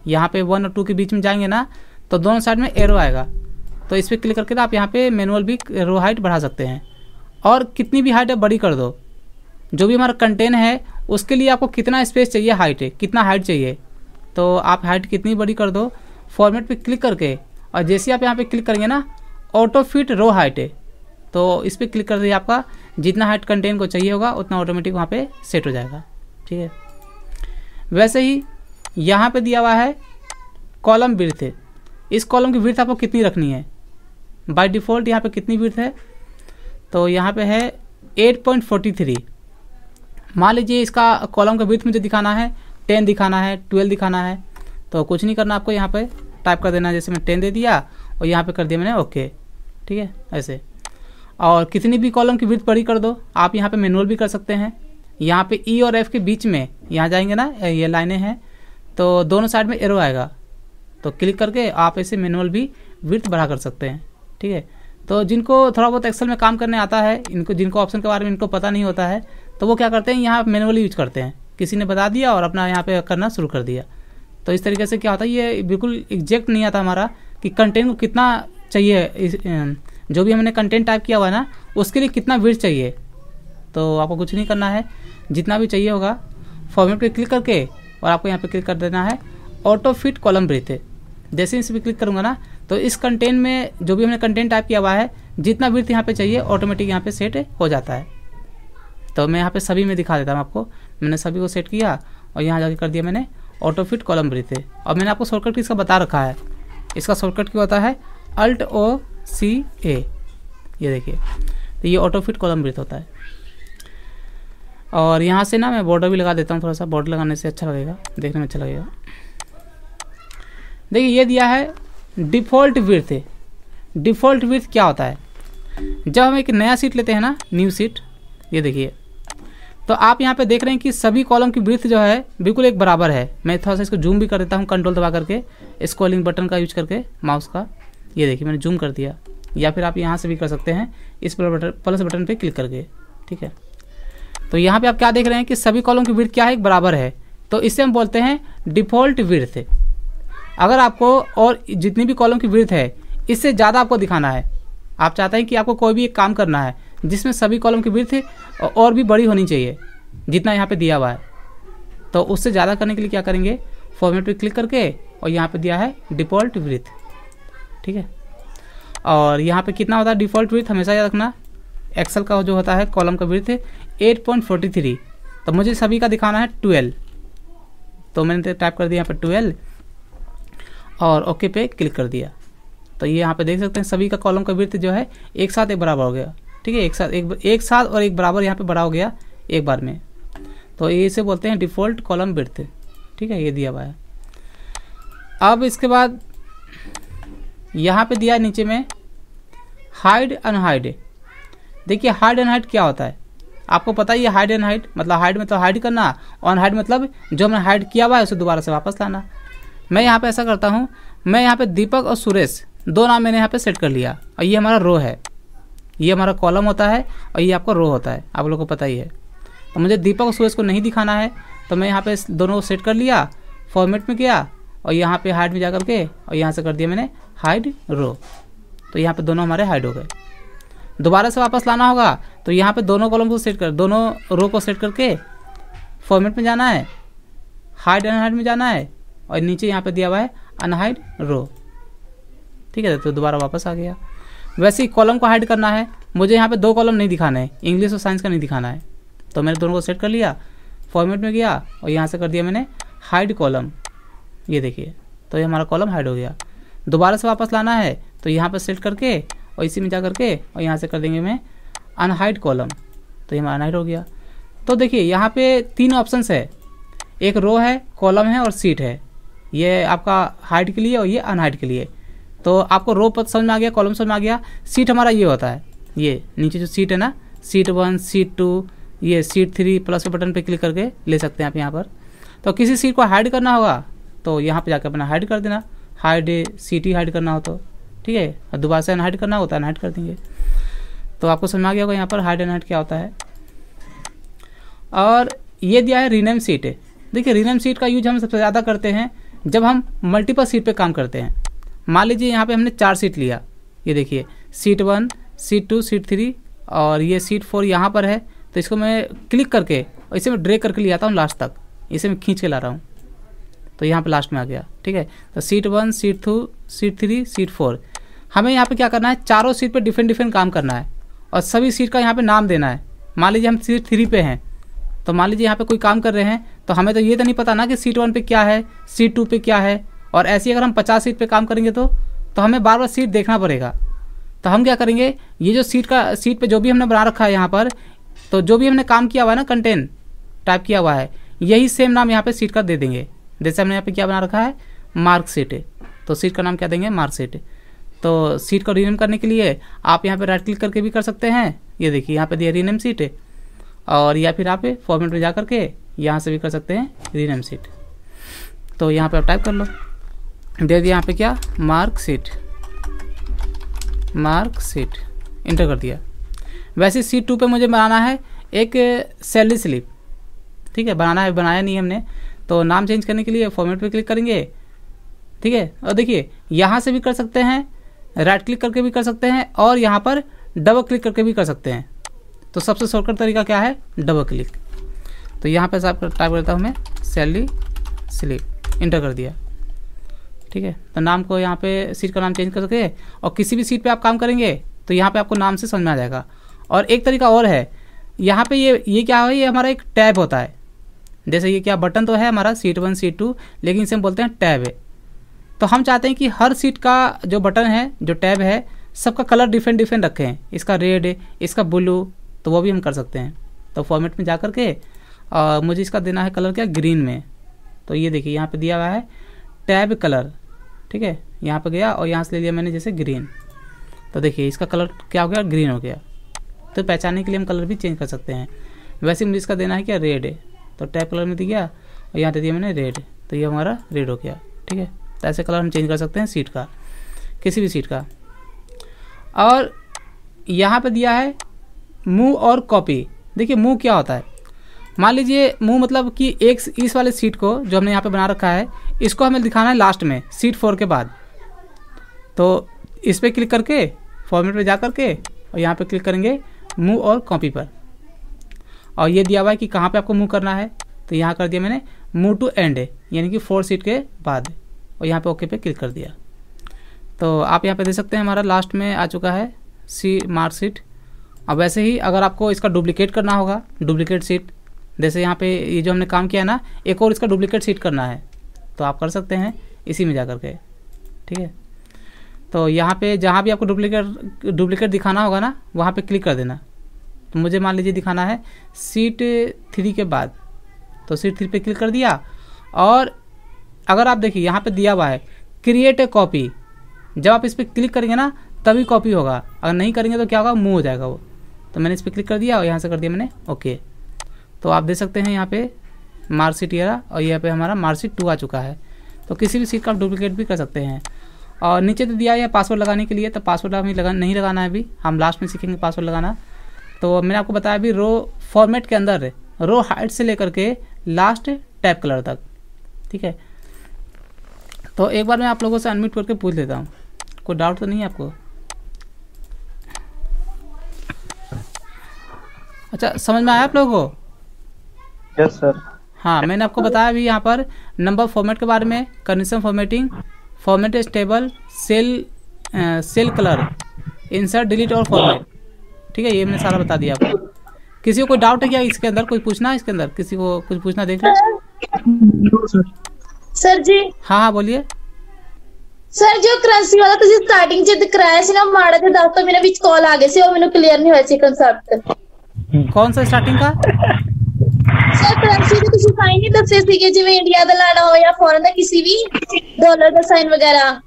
यहाँ पे वन और टू के बीच में जाएंगे ना तो दोनों साइड में एरो आएगा तो इस पर क्लिक करके तो आप यहाँ पे मैनुअल भी रो हाइट बढ़ा सकते हैं और कितनी भी हाइट है बड़ी कर दो जो भी हमारा कंटेन है उसके लिए आपको कितना स्पेस चाहिए हाइट है कितना हाइट चाहिए तो आप हाइट कितनी बड़ी कर दो फॉर्मेट पर क्लिक करके और जैसे आप यहाँ पर क्लिक करेंगे ना ऑटो फिट रो हाइट है तो इस पर क्लिक कर दिए आपका जितना हाइट कंटेन को चाहिए होगा उतना ऑटोमेटिक वहाँ पे सेट हो जाएगा ठीक है वैसे ही यहाँ पे दिया हुआ है कॉलम ब्रिथ इस कॉलम की विर्थ आपको कितनी रखनी है बाय डिफ़ॉल्ट यहाँ पे कितनी विर्थ है तो यहाँ पे है 8.43 मान लीजिए इसका कॉलम का विर्थ मुझे दिखाना है 10 दिखाना है 12 दिखाना है तो कुछ नहीं करना आपको यहाँ पे टाइप कर देना जैसे मैं 10 दे दिया और यहाँ पे कर दिया मैंने ओके ठीक है ऐसे और कितनी भी कॉलम की विर्थ बड़ी कर दो आप यहाँ पर मेनुअल भी कर सकते हैं यहाँ पे ई e और एफ के बीच में यहाँ जाएंगे ना ये लाइनें हैं तो दोनों साइड में एरो आएगा तो क्लिक करके आप ऐसे मैनुअल भी वृत्त बढ़ा कर सकते हैं ठीक है तो जिनको थोड़ा बहुत एक्सेल में काम करने आता है इनको जिनको ऑप्शन के बारे में इनको पता नहीं होता है तो वो क्या करते हैं यहाँ मैनुअली यूज करते हैं किसी ने बता दिया और अपना यहाँ पे करना शुरू कर दिया तो इस तरीके से क्या होता है ये बिल्कुल एग्जैक्ट नहीं आता हमारा कि कंटेंट को कितना चाहिए इस, जो भी हमने कंटेंट टाइप किया हुआ ना उसके लिए कितना वीड चाहिए तो आपको कुछ नहीं करना है जितना भी चाहिए होगा फॉर्मेट पर क्लिक करके और आपको यहाँ पर क्लिक कर देना है ऑटो फिट कॉलम ब्रीथ जैसे इस पर क्लिक करूँगा ना तो इस कंटेंट में जो भी हमने कंटेंट टाइप किया हुआ है जितना वृत्त यहाँ पे चाहिए ऑटोमेटिक यहाँ पे सेट हो जाता है तो मैं यहाँ पे सभी में दिखा देता हूँ आपको मैंने सभी को सेट किया और यहाँ जाके कर दिया मैंने ऑटो फिट कॉलम वृत्त और मैंने आपको शॉर्टकट किसका बता रखा है इसका शॉर्टकट क्या होता है अल्ट ओ सी ए ये देखिए तो ये ऑटो फिट कॉलम वृत्त होता है और यहाँ से ना मैं बॉर्डर भी लगा देता हूँ थोड़ा सा बॉर्डर लगाने से अच्छा लगेगा देखने में अच्छा लगेगा देखिए ये दिया है डिफ़ॉल्ट विर्थ डिफ़ॉल्ट विर्थ क्या होता है जब हम एक नया सीट लेते हैं ना न्यू सीट ये देखिए तो आप यहाँ पे देख रहे हैं कि सभी कॉलम की ब्रिथ जो है बिल्कुल एक बराबर है मैं थोड़ा सा इसको जूम भी कर देता हूँ कंट्रोल दबा करके स्कॉलिंग बटन का यूज करके माउस का ये देखिए मैंने जूम कर दिया या फिर आप यहाँ से भी कर सकते हैं इस प्लस बटन प्लस बटन पर क्लिक करके ठीक है तो यहाँ पर आप क्या देख रहे हैं कि सभी कॉलम की ब्रिथ क्या है एक बराबर है तो इससे हम बोलते हैं डिफ़ॉल्ट ब्रिथ अगर आपको और जितनी भी कॉलम की विर्थ है इससे ज़्यादा आपको दिखाना है आप चाहते हैं कि आपको कोई भी एक काम करना है जिसमें सभी कॉलम की विर्थ और भी बड़ी होनी चाहिए जितना यहाँ पर दिया हुआ है तो उससे ज़्यादा करने के लिए क्या करेंगे फॉर्मेट पर क्लिक करके और यहाँ पर दिया है डिफ़ॉल्ट विर्थ ठीक है और यहाँ पे कितना होता है डिफ़ॉल्ट विर्थ हमेशा याद रखना एक्सल का जो होता है कॉलम का width eight point forty three तो मुझे सभी का दिखाना है ट्वेल्व तो मैंने टाइप तो कर दिया यहाँ पर ट्वेल्व और ओके पे क्लिक कर दिया तो ये यहाँ पे देख सकते हैं सभी का कॉलम का वृत्त जो है एक साथ एक बराबर हो गया ठीक है एक साथ एक एक साथ और एक बराबर यहाँ पे बड़ा हो गया एक बार में तो ये इसे बोलते हैं डिफ़ॉल्ट कॉलम वृत्त ठीक है ये दिया हुआ है अब इसके बाद यहाँ पे दिया नीचे में हाइड अनहाइड देखिए हाइड अनहाइड क्या होता है आपको पता ही है हाइड एंड हाइड मतलब हाइड मतलब हाइड करना ऑन हाइड मतलब जो हमने हाइड किया हुआ है उसे दोबारा से वापस लाना मैं यहाँ पे ऐसा करता हूँ मैं यहाँ पे दीपक और सुरेश दो नाम मैंने यहाँ पे सेट कर लिया और ये हमारा रो है ये हमारा कॉलम होता है और ये आपका रो होता है आप लोगों को पता ही है तो मुझे दीपक और सुरेश को नहीं दिखाना है तो मैं यहाँ पर दोनों को सेट कर लिया फॉर्मेट में किया और यहाँ पर हाइड में जा के और यहाँ से कर दिया मैंने हाइड रो तो यहाँ पर दोनों हमारे हाइड हो गए दोबारा से वापस लाना होगा तो यहाँ पे दोनों कॉलम को सेट कर दोनों रो को सेट करके फॉर्मेट में जाना है हाइड एंड हाइड में जाना है और नीचे यहाँ पे दिया हुआ है अनहाइड रो ठीक है तो दोबारा वापस आ गया वैसे ही कॉलम को हाइड करना है मुझे यहाँ पे दो कॉलम नहीं दिखाना है इंग्लिश और साइंस का नहीं दिखाना है तो मैंने दोनों को सेट कर लिया फॉर्मेट में गया और यहाँ से कर दिया मैंने हाइड कॉलम ये देखिए तो ये हमारा कॉलम हाइड हो गया दोबारा से वापस लाना है तो यहाँ पर सेट करके और इसी में जा करके और यहाँ से कर देंगे मैं अनहाइड कॉलम तो ये हमारा अनहाइड हो गया तो देखिए यहाँ पे तीन ऑप्शंस है एक रो है कॉलम है और सीट है ये आपका हाइट के लिए और ये अनहाइट के लिए तो आपको रो पद समझ में आ गया कॉलम समझ में आ गया सीट हमारा ये होता है ये नीचे जो सीट है ना सीट वन सीट टू ये सीट थ्री प्लस के बटन पे क्लिक करके ले सकते हैं आप यहाँ पर तो किसी सीट को हाइड करना होगा तो यहाँ पे जाकर अपना हाइड कर देना हाइड सीट ही हाइड करना हो तो ठीक है और दोबारा से अनहाइड करना होता है अनहाइड कर देंगे तो आपको समझ में आ गया होगा यहाँ पर हाइड अनहाइड क्या होता है और ये दिया है रीनेम सीट देखिए रीनेम सीट का यूज हम सबसे ज़्यादा करते हैं जब हम मल्टीपल सीट पे काम करते हैं मान लीजिए यहाँ पे हमने चार सीट लिया ये देखिए sheet one sheet two sheet three और ये सीट फोर यहाँ पर है तो इसको मैं क्लिक करके और इसे मैं ड्रेक करके ले आता हूँ लास्ट तक इसे मैं खींच के ला रहा हूँ तो यहाँ पर लास्ट में आ गया ठीक है तो sheet one sheet two sheet three sheet four हमें यहाँ पर क्या करना है चारों सीट पर डिफरेंट डिफरेंट काम करना है और सभी सीट का यहाँ पर नाम देना है मान लीजिए हम सीट थ्री पे हैं तो मान लीजिए यहाँ पे कोई काम कर रहे हैं तो हमें तो ये तो नहीं पता ना कि सीट वन पे क्या है सीट टू पे क्या है और ऐसी अगर हम पचास सीट पे काम करेंगे तो तो हमें बार बार सीट देखना पड़ेगा तो हम क्या करेंगे ये जो सीट का सीट पे जो भी हमने बना रखा है यहाँ पर तो जो भी हमने काम किया हुआ है ना कंटेन टाइप किया हुआ है यही सेम नाम यहाँ पर सीट का दे देंगे जैसे हमने यहाँ पर क्या बना रखा है मार्क सीट तो सीट का नाम क्या देंगे मार्क सीट तो सीट को रीनेम करने के लिए आप यहाँ पर राइट क्लिक करके भी कर सकते हैं ये देखिए यहाँ पर दिया रीनेम सीट और या फिर आप फॉर्मेट में जा करके यहाँ से भी कर सकते हैं रीनेम सीट तो यहाँ पे आप टाइप कर लो दे दिया यहाँ पे क्या mark sheet mark sheet enter कर दिया वैसे सीट टू पे मुझे बनाना है एक सैलरी स्लिप ठीक है बनाना है बनाया नहीं हमने तो नाम चेंज करने के लिए फॉर्मेट पे क्लिक करेंगे ठीक है और देखिए यहाँ से भी कर सकते हैं राइट क्लिक करके भी कर सकते हैं और यहाँ पर डबल क्लिक करके भी कर सकते हैं तो सबसे शॉर्टकट तरीका क्या है डबल क्लिक तो यहाँ पर साहब टाइप करता हूँ मैं सैलरी स्लिप इंटर कर दिया ठीक है तो नाम को यहाँ पे सीट का नाम चेंज कर सके और किसी भी सीट पे आप काम करेंगे तो यहाँ पे आपको नाम से समझ में आ जाएगा और एक तरीका और है यहाँ पे ये ये क्या है ये हमारा एक टैब होता है जैसे ये क्या बटन तो है हमारा सीट वन सीट टू लेकिन इसे हम बोलते हैं टैब है तो हम चाहते हैं कि हर सीट का जो बटन है जो टैब है सबका कलर डिफरेंट डिफरेंट रखें इसका रेड इसका ब्लू तो वो भी हम कर सकते हैं तो फॉर्मेट में जा कर के और मुझे इसका देना है कलर क्या ग्रीन में तो ये देखिए यहाँ पे दिया हुआ है टैब कलर ठीक है यहाँ पे गया और यहाँ से ले लिया मैंने जैसे ग्रीन तो देखिए इसका कलर क्या हो गया ग्रीन हो गया तो पहचानने के लिए हम कलर भी चेंज कर सकते हैं वैसे मुझे इसका देना है क्या रेड है तो टैब कलर में दिया गया और यहाँ दे दिया मैंने रेड तो ये हमारा रेड हो गया ठीक है तो ऐसे कलर हम चेंज कर सकते हैं सीट का किसी भी सीट का और यहाँ पर दिया है मुँह और कॉपी देखिए मुँह क्या होता है मान लीजिए मुँह मतलब कि एक इस वाले सीट को जो हमने यहाँ पे बना रखा है इसको हमें दिखाना है लास्ट में सीट फोर के बाद तो इस पर क्लिक करके फॉर्मेट पर जा करके और यहाँ पे क्लिक करेंगे मुँह और कॉपी पर और ये दिया हुआ है कि कहाँ पे आपको मुँह करना है तो यहाँ कर दिया मैंने मुँह टू एंड यानी कि फोर सीट के बाद और यहाँ पर ओके पे क्लिक कर दिया तो आप यहाँ पर देख सकते हैं हमारा लास्ट में आ चुका है सी मार्कशीट अब वैसे ही अगर आपको इसका डुप्लीकेट करना होगा डुप्लीकेट सीट जैसे यहाँ पे ये जो हमने काम किया ना एक और इसका डुप्लीकेट सीट करना है तो आप कर सकते हैं इसी में जा कर के ठीक है तो यहाँ पे जहाँ भी आपको डुप्लीकेट डुप्लीकेट दिखाना होगा ना वहाँ पे क्लिक कर देना तो मुझे मान लीजिए दिखाना है सीट थ्री के बाद तो सीट थ्री पे क्लिक कर दिया और अगर आप देखिए यहाँ पर दिया हुआ है क्रिएट ए कॉपी जब आप इस पर क्लिक करेंगे ना तभी कॉपी होगा अगर नहीं करेंगे तो क्या होगा मूव हो जाएगा वो तो मैंने इस पर क्लिक कर दिया और यहाँ से कर दिया मैंने ओके तो आप देख सकते हैं यहाँ पे मार्कशीट ये और यहाँ पे हमारा मार्कशीट टू आ चुका है तो किसी भी सीट का आप डुप्लीकेट भी कर सकते हैं और नीचे तो दिया है पासवर्ड लगाने के लिए तो पासवर्ड हमें लगा नहीं लगाना है अभी हम लास्ट में सीखेंगे पासवर्ड लगाना तो मैंने आपको बताया अभी रो फॉर्मेट के अंदर रो हाइट से लेकर के लास्ट टैप कलर तक ठीक है तो एक बार मैं आप लोगों से अनमिट करके पूछ लेता हूँ कोई डाउट तो नहीं है आपको अच्छा समझ में आया आप लोगों को यस सर हाँ मैंने आपको बताया अभी यहाँ पर नंबर फॉर्मेट के बारे में condition formatting format table cell cell colour insert delete और फॉर्मेट ठीक है ये मैंने सारा बता दिया आपको किसी को कोई डाउट है क्या इसके अंदर कोई पूछना है इसके अंदर किसी को कुछ पूछना देख लो सर जी हाँ हाँ बोलिए सर जो करंसी वाला तुझे तो स्टार्टिंग से दिख रहा है ਨਾ ਮਾੜਾ ਜਿਹਾ ਦੱਸ ਤਾਂ मेरे बीच कॉल आ गए से ਉਹ मेनू क्लियर नहीं हुआ सी कांसेप्ट कौन सा स्टार्टिंग का ਸਰ ਕਰੰਸੀ ਦੇ ਤੁਸੀਂ ਸਾਈਨ ਨਹੀਂ ਦੱਸੇ ਸੀਗੇ ਜਿਵੇਂ ਇੰਡੀਆ ਦਾ ਹੋ ਜਾਂ ਫੋਰਨ ਦਾ ਕਿਸੇ ਵੀ ਡਾਲਰ ਦਾ ਸਾਈਨ ਵਗੈਰਾ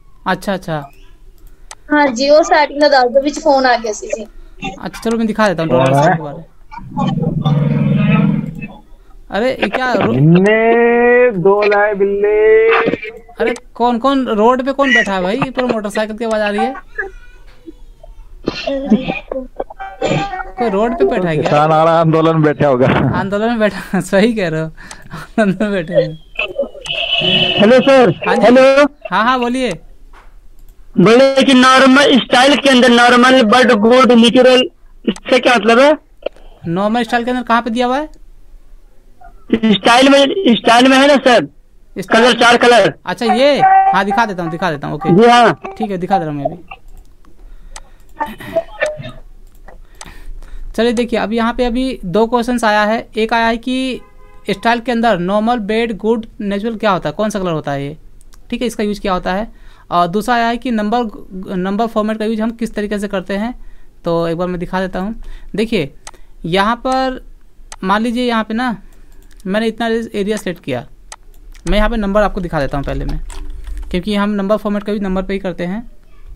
अरे क्या ने दो लाए बिल्ले अरे कौन कौन रोड पे कौन बैठा है भाई पर मोटरसाइकिल की आवाज आ रही है कोई रोड पे बैठा है किसान आ आंदोलन बैठा होगा आंदोलन में बैठा सही कह रहे हो आंदोलन में बैठे हेलो सर हाँ हेलो हाँ हाँ बोलिए बोले कि नॉर्मल स्टाइल के अंदर नॉर्मल बट गुड नेचुरल इससे क्या मतलब है नॉर्मल स्टाइल के अंदर कहाँ पे दिया हुआ है स्टाइल में स्टाइल में है ना सर कलर चार कलर अच्छा ये हाँ दिखा देता हूँ दिखा देता हूँ ओके जी हाँ ठीक है दिखा दे रहा हूँ मैं भी चलिए देखिए अब यहाँ पे अभी दो क्वेश्चन आया है एक आया है कि स्टाइल के अंदर नॉर्मल बेड गुड नेचुरल क्या होता है कौन सा कलर होता है ये ठीक है इसका यूज क्या होता है और दूसरा आया है कि नंबर नंबर फॉर्मेट का यूज हम किस तरीके से करते हैं तो एक बार मैं दिखा देता हूँ देखिए यहाँ पर मान लीजिए यहाँ पे ना मैंने इतना एरिया सेलेक्ट किया मैं यहाँ पे नंबर आपको दिखा देता हूँ पहले मैं क्योंकि हम नंबर फॉर्मेट का भी नंबर पे ही करते हैं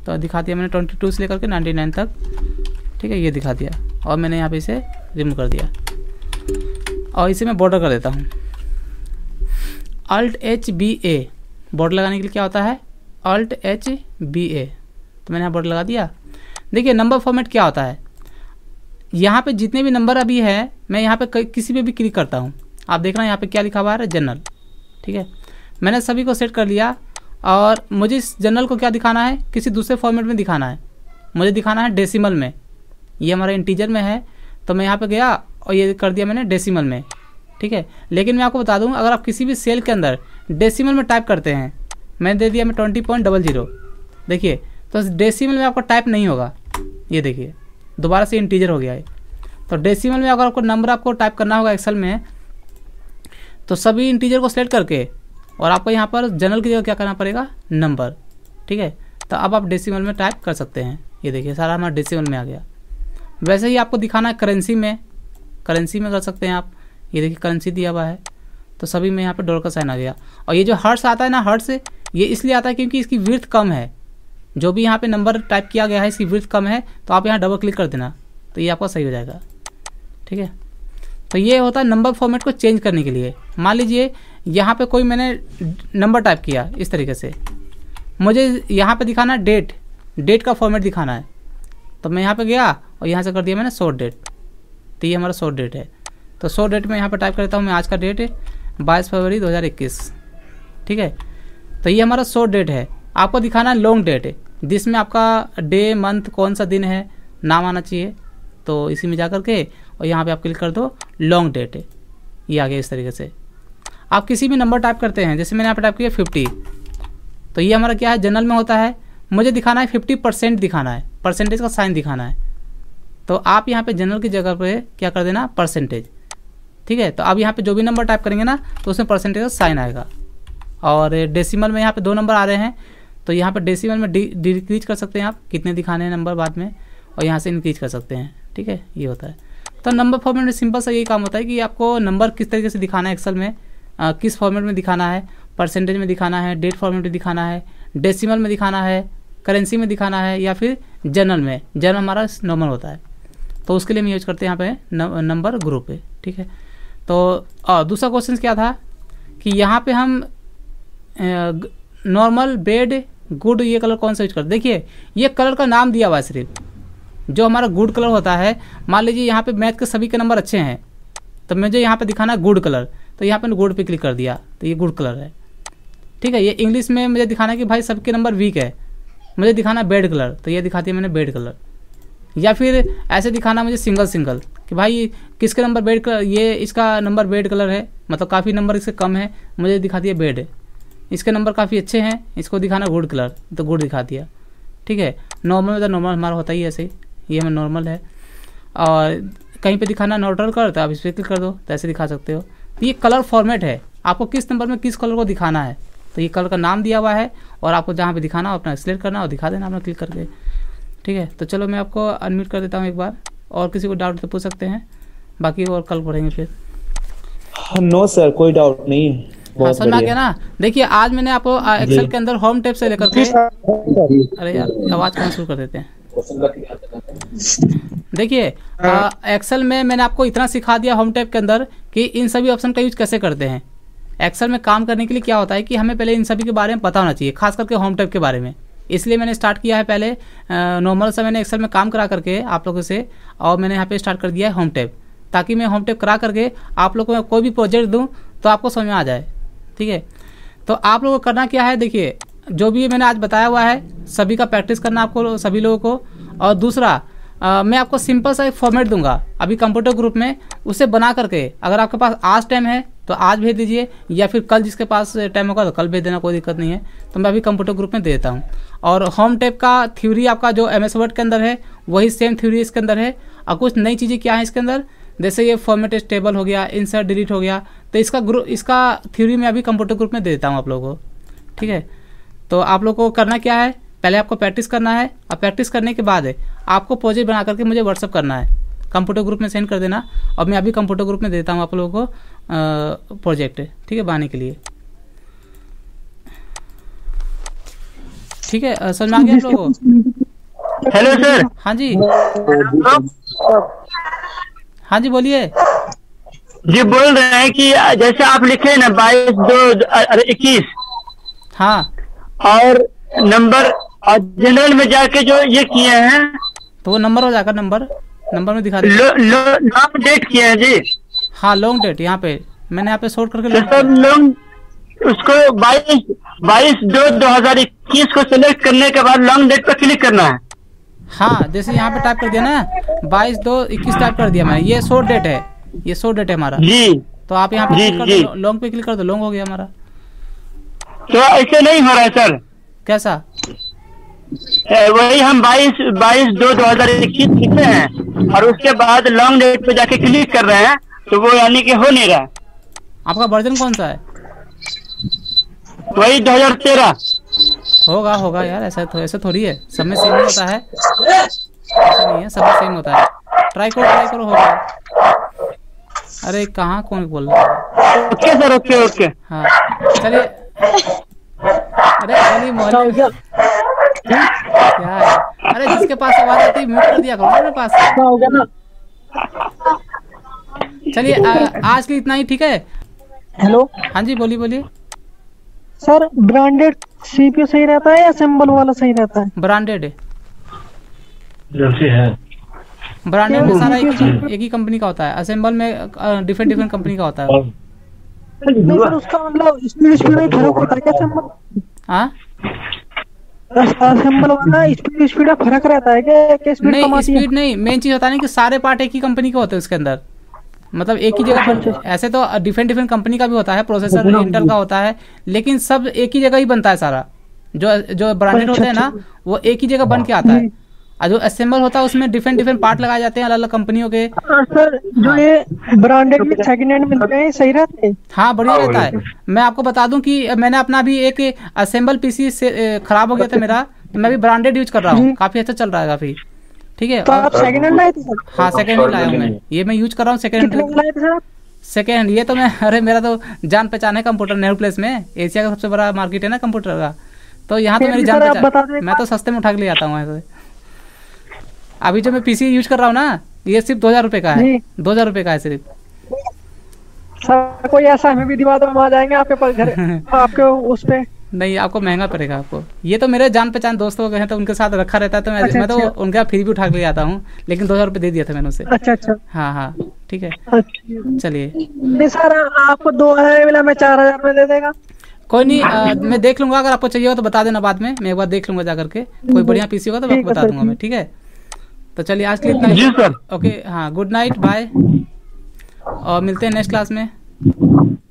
तो दिखा दिया मैंने ट्वेंटी टू से लेकर के नाइन्टी नाइन तक ठीक है ये दिखा दिया और मैंने यहाँ पे इसे रिमूव कर दिया और इसे मैं बॉर्डर कर देता हूँ Alt H B A border लगाने के लिए क्या होता है अल्ट एच बी ए तो मैंने यहाँ बॉर्डर लगा दिया देखिए नंबर फॉर्मेट क्या होता है यहाँ पे जितने भी नंबर अभी हैं मैं यहाँ पे किसी पे भी क्लिक करता हूँ आप देख रहे हैं यहाँ पे क्या लिखा हुआ है जनरल ठीक है मैंने सभी को सेट कर लिया और मुझे इस जनरल को क्या दिखाना है किसी दूसरे फॉर्मेट में दिखाना है मुझे दिखाना है डेसिमल में ये हमारा इंटीजर में है तो मैं यहाँ पे गया और ये कर दिया मैंने डेसिमल में ठीक है लेकिन मैं आपको बता दूँ अगर आप किसी भी सेल के अंदर डेसीमल में टाइप करते हैं मैंने दे दिया मैं ट्वेंटी पॉइंट डबल जीरो देखिए तो डेसीमल में आपका टाइप नहीं होगा ये देखिए दोबारा से इंटीजर हो गया है तो डेसिमल में अगर आपको नंबर आपको टाइप करना होगा एक्सेल में तो सभी इंटीजर को सेलेक्ट करके और आपको यहाँ पर जनरल की जगह क्या करना पड़ेगा नंबर ठीक है तो अब आप डेसिमल में टाइप कर सकते हैं ये देखिए सारा हमारा डेसिमल में आ गया वैसे ही आपको दिखाना है करेंसी में करेंसी में कर सकते हैं आप ये देखिए करेंसी दिया हुआ है तो सभी में यहाँ पर डॉलर का साइन आ गया और ये जो हर्ट्स आता है ना हर्ट्स ये इसलिए आता है क्योंकि इसकी वृथ कम है जो भी यहाँ पे नंबर टाइप किया गया है इसकी वृथ कम है तो आप यहाँ डबल क्लिक कर देना तो ये आपका सही हो जाएगा ठीक है तो ये होता है नंबर फॉर्मेट को चेंज करने के लिए मान लीजिए यहाँ पे कोई मैंने नंबर टाइप किया इस तरीके से मुझे यहाँ पे दिखाना डेट डेट का फॉर्मेट दिखाना है तो मैं यहाँ पे गया और यहाँ से कर दिया मैंने शॉर्ट डेट तो ये हमारा शॉर्ट डेट है तो शॉर्ट डेट में यहाँ पर टाइप करता हूँ मैं आज का डेट है बाईस फरवरी दो ठीक है तो ये हमारा शॉर्ट डेट है आपको दिखाना है लॉन्ग डेट है जिसमें आपका डे मंथ कौन सा दिन है नाम आना चाहिए तो इसी में जा कर के और यहाँ पे आप क्लिक कर दो लॉन्ग डेट ये आ गया इस तरीके से आप किसी भी नंबर टाइप करते हैं जैसे मैंने यहाँ पे टाइप किया फिफ्टी तो ये हमारा क्या है जनरल में होता है मुझे दिखाना है फिफ्टी परसेंट दिखाना है परसेंटेज का साइन दिखाना है तो आप यहाँ पर जनरल की जगह पर क्या कर देना परसेंटेज ठीक है तो अब यहाँ पे जो भी नंबर टाइप करेंगे ना तो उसमें परसेंटेज का साइन आएगा और डेसिमल में यहाँ पे दो नंबर आ रहे हैं तो यहाँ पे डेसिमल में डिक्रीज कर सकते हैं आप कितने दिखाने हैं नंबर बाद में और यहाँ से इंक्रीज कर सकते हैं ठीक है ये होता है तो नंबर फॉर्मेट में सिंपल सा यही काम होता है कि आपको नंबर किस तरीके से दिखाना है एक्सल में आ, किस फॉर्मेट में दिखाना है परसेंटेज में दिखाना है डेट फॉर्मेट में दिखाना है डेसिमल में दिखाना है करेंसी में दिखाना है या फिर जर्नल में जनरल हमारा नॉर्मल होता है तो उसके लिए हम यूज करते हैं यहाँ पे नंबर ग्रुप पे ठीक है तो दूसरा क्वेश्चन क्या था कि यहाँ पर हम नॉर्मल बेड गुड ये कलर कौन सा यूज करते देखिए ये कलर का नाम दिया हुआ है सिर्फ जो हमारा गुड कलर होता है मान लीजिए यहाँ पे मैथ के सभी के नंबर अच्छे हैं तो मुझे यहाँ पे दिखाना है गुड कलर तो यहाँ पे गुड पे क्लिक कर दिया तो ये गुड कलर है ठीक है ये इंग्लिश में मुझे दिखाना है कि भाई सबके नंबर वीक है मुझे दिखाना बेड कलर तो ये दिखाती है मैंने बेड कलर या फिर ऐसे दिखाना मुझे सिंगल सिंगल कि भाई किसके नंबर बेड कलर ये इसका नंबर बेड कलर है मतलब काफ़ी नंबर इससे कम है मुझे दिखा दिया बेड इसके नंबर काफ़ी अच्छे हैं इसको दिखाना गुड कलर तो गुड दिखा दिया ठीक है नॉर्मल में तो नॉर्मल हमारा होता ही ऐसे ही ये हमें नॉर्मल है और कहीं पे दिखाना नॉर्डर कर तो आप इस पर क्लिक कर दो तो ऐसे दिखा सकते हो तो ये कलर फॉर्मेट है आपको किस नंबर में किस कलर को दिखाना है तो ये कलर का नाम दिया हुआ है और आपको जहाँ पर दिखाना हो अपना सिलेक्ट करना और दिखा देना अपना क्लिक करके ठीक है तो चलो मैं आपको अनम्यूट कर देता हूँ एक बार और किसी को डाउट तो पूछ सकते हैं बाकी और कल पढ़ेंगे फिर नो हाँ, सर कोई डाउट नहीं है हाँ समझ आ गया ना देखिए आज मैंने आपको एक्सेल के अंदर होम टेप से लेकर के अरे यार आवाज कहाँ शुरू कर देते हैं देखिए एक्सेल हाँ। में मैंने आपको इतना सिखा दिया होम टैब के अंदर कि इन सभी ऑप्शन का यूज कैसे करते हैं एक्सेल में काम करने के लिए क्या होता है कि हमें पहले इन सभी के बारे में पता होना चाहिए खास करके होम टैब के बारे में इसलिए मैंने स्टार्ट किया है पहले नॉर्मल से मैंने एक्सेल में काम करा करके आप लोगों से और मैंने यहाँ पे स्टार्ट कर दिया है होम टैब ताकि मैं होम टैब करा करके आप लोगों को कोई भी प्रोजेक्ट दूँ तो आपको समझ में आ जाए ठीक है तो आप लोगों को करना क्या है देखिए जो भी मैंने आज बताया हुआ है सभी का प्रैक्टिस करना आपको सभी लोगों को और दूसरा आ, मैं आपको सिंपल सा एक फॉर्मेट दूंगा अभी कंप्यूटर ग्रुप में उसे बना करके अगर आपके पास आज टाइम है तो आज भेज दीजिए या फिर कल जिसके पास टाइम होगा तो कल भेज देना कोई दिक्कत नहीं है तो मैं अभी कंप्यूटर ग्रुप में दे देता हूँ और होम टेप का थ्योरी आपका जो एम एस वर्ड के अंदर है वही सेम थ्योरी इसके अंदर है और कुछ नई चीज़ें क्या हैं इसके अंदर जैसे ये फॉर्मेट स्टेबल हो गया इंसर्ट डिलीट हो गया तो इसका ग्रुप इसका थ्योरी मैं अभी कंप्यूटर ग्रुप में दे देता हूँ आप लोगों को ठीक है तो आप लोग को करना क्या है पहले आपको प्रैक्टिस करना है और प्रैक्टिस करने के बाद आपको प्रोजेक्ट बना करके मुझे व्हाट्सअप करना है कंप्यूटर ग्रुप में सेंड कर देना और मैं अभी कंप्यूटर ग्रुप में देता हूँ आप लोगों को प्रोजेक्ट ठीक है बनाने के लिए ठीक है सर मैं आ गया आप लोगों हेलो सर हाँ जी हाँ जी बोलिए जी बोल रहे हैं कि जैसे आप लिखे ना बाईस दो इक्कीस हाँ और नंबर और जनरल में जाके जो ये किए हैं तो वो नंबर हो जाकर नंबर नंबर में दिखा लॉन्ग डेट किए हैं जी हाँ लॉन्ग डेट यहाँ पे मैंने यहाँ पे शोर्ट करके तो सर लॉन्ग उसको बाईस बाईस दो इक्कीस को सिलेक्ट करने के बाद लॉन्ग डेट पर क्लिक करना है हाँ जैसे यहाँ पे टाइप कर दिया ना बाईस दो इक्कीस टाइप कर दिया मैंने ये शोर्ट डेट है ये शोर्ट डेट है हमारा जी तो आप यहाँ पे लॉन्ग पे क्लिक कर दो लॉन्ग हो गया हमारा तो ऐसे नहीं हो रहा है सर कैसा वही हम 22 बाईस दो दो हजार इक्कीस लिखे हैं और उसके बाद लॉन्ग डेट पे जाके क्लिक कर रहे हैं तो वो यानी कि हो नहीं रहा आपका वर्जन कौन सा है वही 2013 होगा होगा यार ऐसा थो, तो, ऐसा थोड़ी है सब में सेम होता है ऐसा नहीं है सब में सेम होता है ट्राई करो ट्राई करो होगा अरे कहाँ कौन बोल रहा है ओके सर ओके ओके हाँ चलिए अरे अली मोहल्ले क्या है अरे जिसके पास आवाज आती है म्यूट कर दिया करो मेरे पास हो गया ना चलिए आज के इतना ही ठीक है हेलो हाँ जी बोलिए बोलिए सर ब्रांडेड सीपीयू सही रहता है या सिंबल वाला सही रहता है ब्रांडेड है ब्रांडेड में सारा एक ही कंपनी का होता है असेंबल में डिफरेंट डिफरेंट कंपनी का होता है उसका मतलब नहीं स्पीड नहीं मेन चीज होता है कि सारे पार्ट एक ही कंपनी के होते हैं उसके अंदर मतलब एक ही जगह पर अच्छा, अच्छा, अच्छा। ऐसे तो डिफरेंट डिफरेंट कंपनी का भी होता है प्रोसेसर इंटर का होता है लेकिन सब एक ही जगह ही बनता है सारा जो जो ब्रांडेड होते हैं ना वो एक ही जगह बन के आता है जो असेंबल होता है उसमें डिफरेंट डिफरेंट पार्ट लगाए जाते हैं अलग अलग कंपनियों के सर हाँ, जो ये ब्रांडेड में सेकंड हैंड मिलते हैं सही रहते हैं हाँ बढ़िया हाँ, रहता है मैं आपको बता दूं कि मैंने अपना भी एक असेंबल पीसी से खराब हो गया था मेरा तो मैं भी ब्रांडेड यूज कर रहा हूँ काफी अच्छा चल रहा है काफी ठीक है तो आप सेकंड हैंड लाए थे हाँ सेकंड हैंड लाया मैं ये मैं यूज कर रहा हूँ सेकंड हैंड सेकेंड हैंड ये तो मैं अरे मेरा तो जान पहचान है कंप्यूटर नेहरू प्लेस में एशिया का सबसे बड़ा मार्केट है ना कंप्यूटर का तो यहाँ तो मेरी जान पहचान मैं तो सस्ते में उठा के ले आता हूँ अभी जो मैं पीसी यूज कर रहा हूँ ना ये सिर्फ दो हजार रुपये का है दो हजार रुपये का है सिर्फ सर कोई ऐसा हमें भी दिवा दो हम आ जाएंगे आपके पास घर आपके उस पे नहीं आपको महंगा पड़ेगा आपको ये तो मेरे जान पहचान दोस्तों के हैं तो उनके साथ रखा रहता है तो मैं, अच्छा, मैं तो अच्छा। उनका फिर भी उठा के ले आता हूँ लेकिन दो हजार रूपए दे दिया था मैंने उसे अच्छा अच्छा हाँ हाँ ठीक है अच्छा। चलिए नहीं सर आपको दो हजार मिला मैं चार हजार दे देगा कोई नहीं आ, मैं देख लूंगा अगर आपको चाहिए होगा तो बता देना बाद में मैं एक बार देख लूंगा जाकर के कोई बढ़िया पीसी होगा तो बता दूंगा मैं ठीक है तो चलिए आज के लिए इतना जी सर ओके हाँ गुड नाइट बाय और मिलते हैं नेक्स्ट क्लास में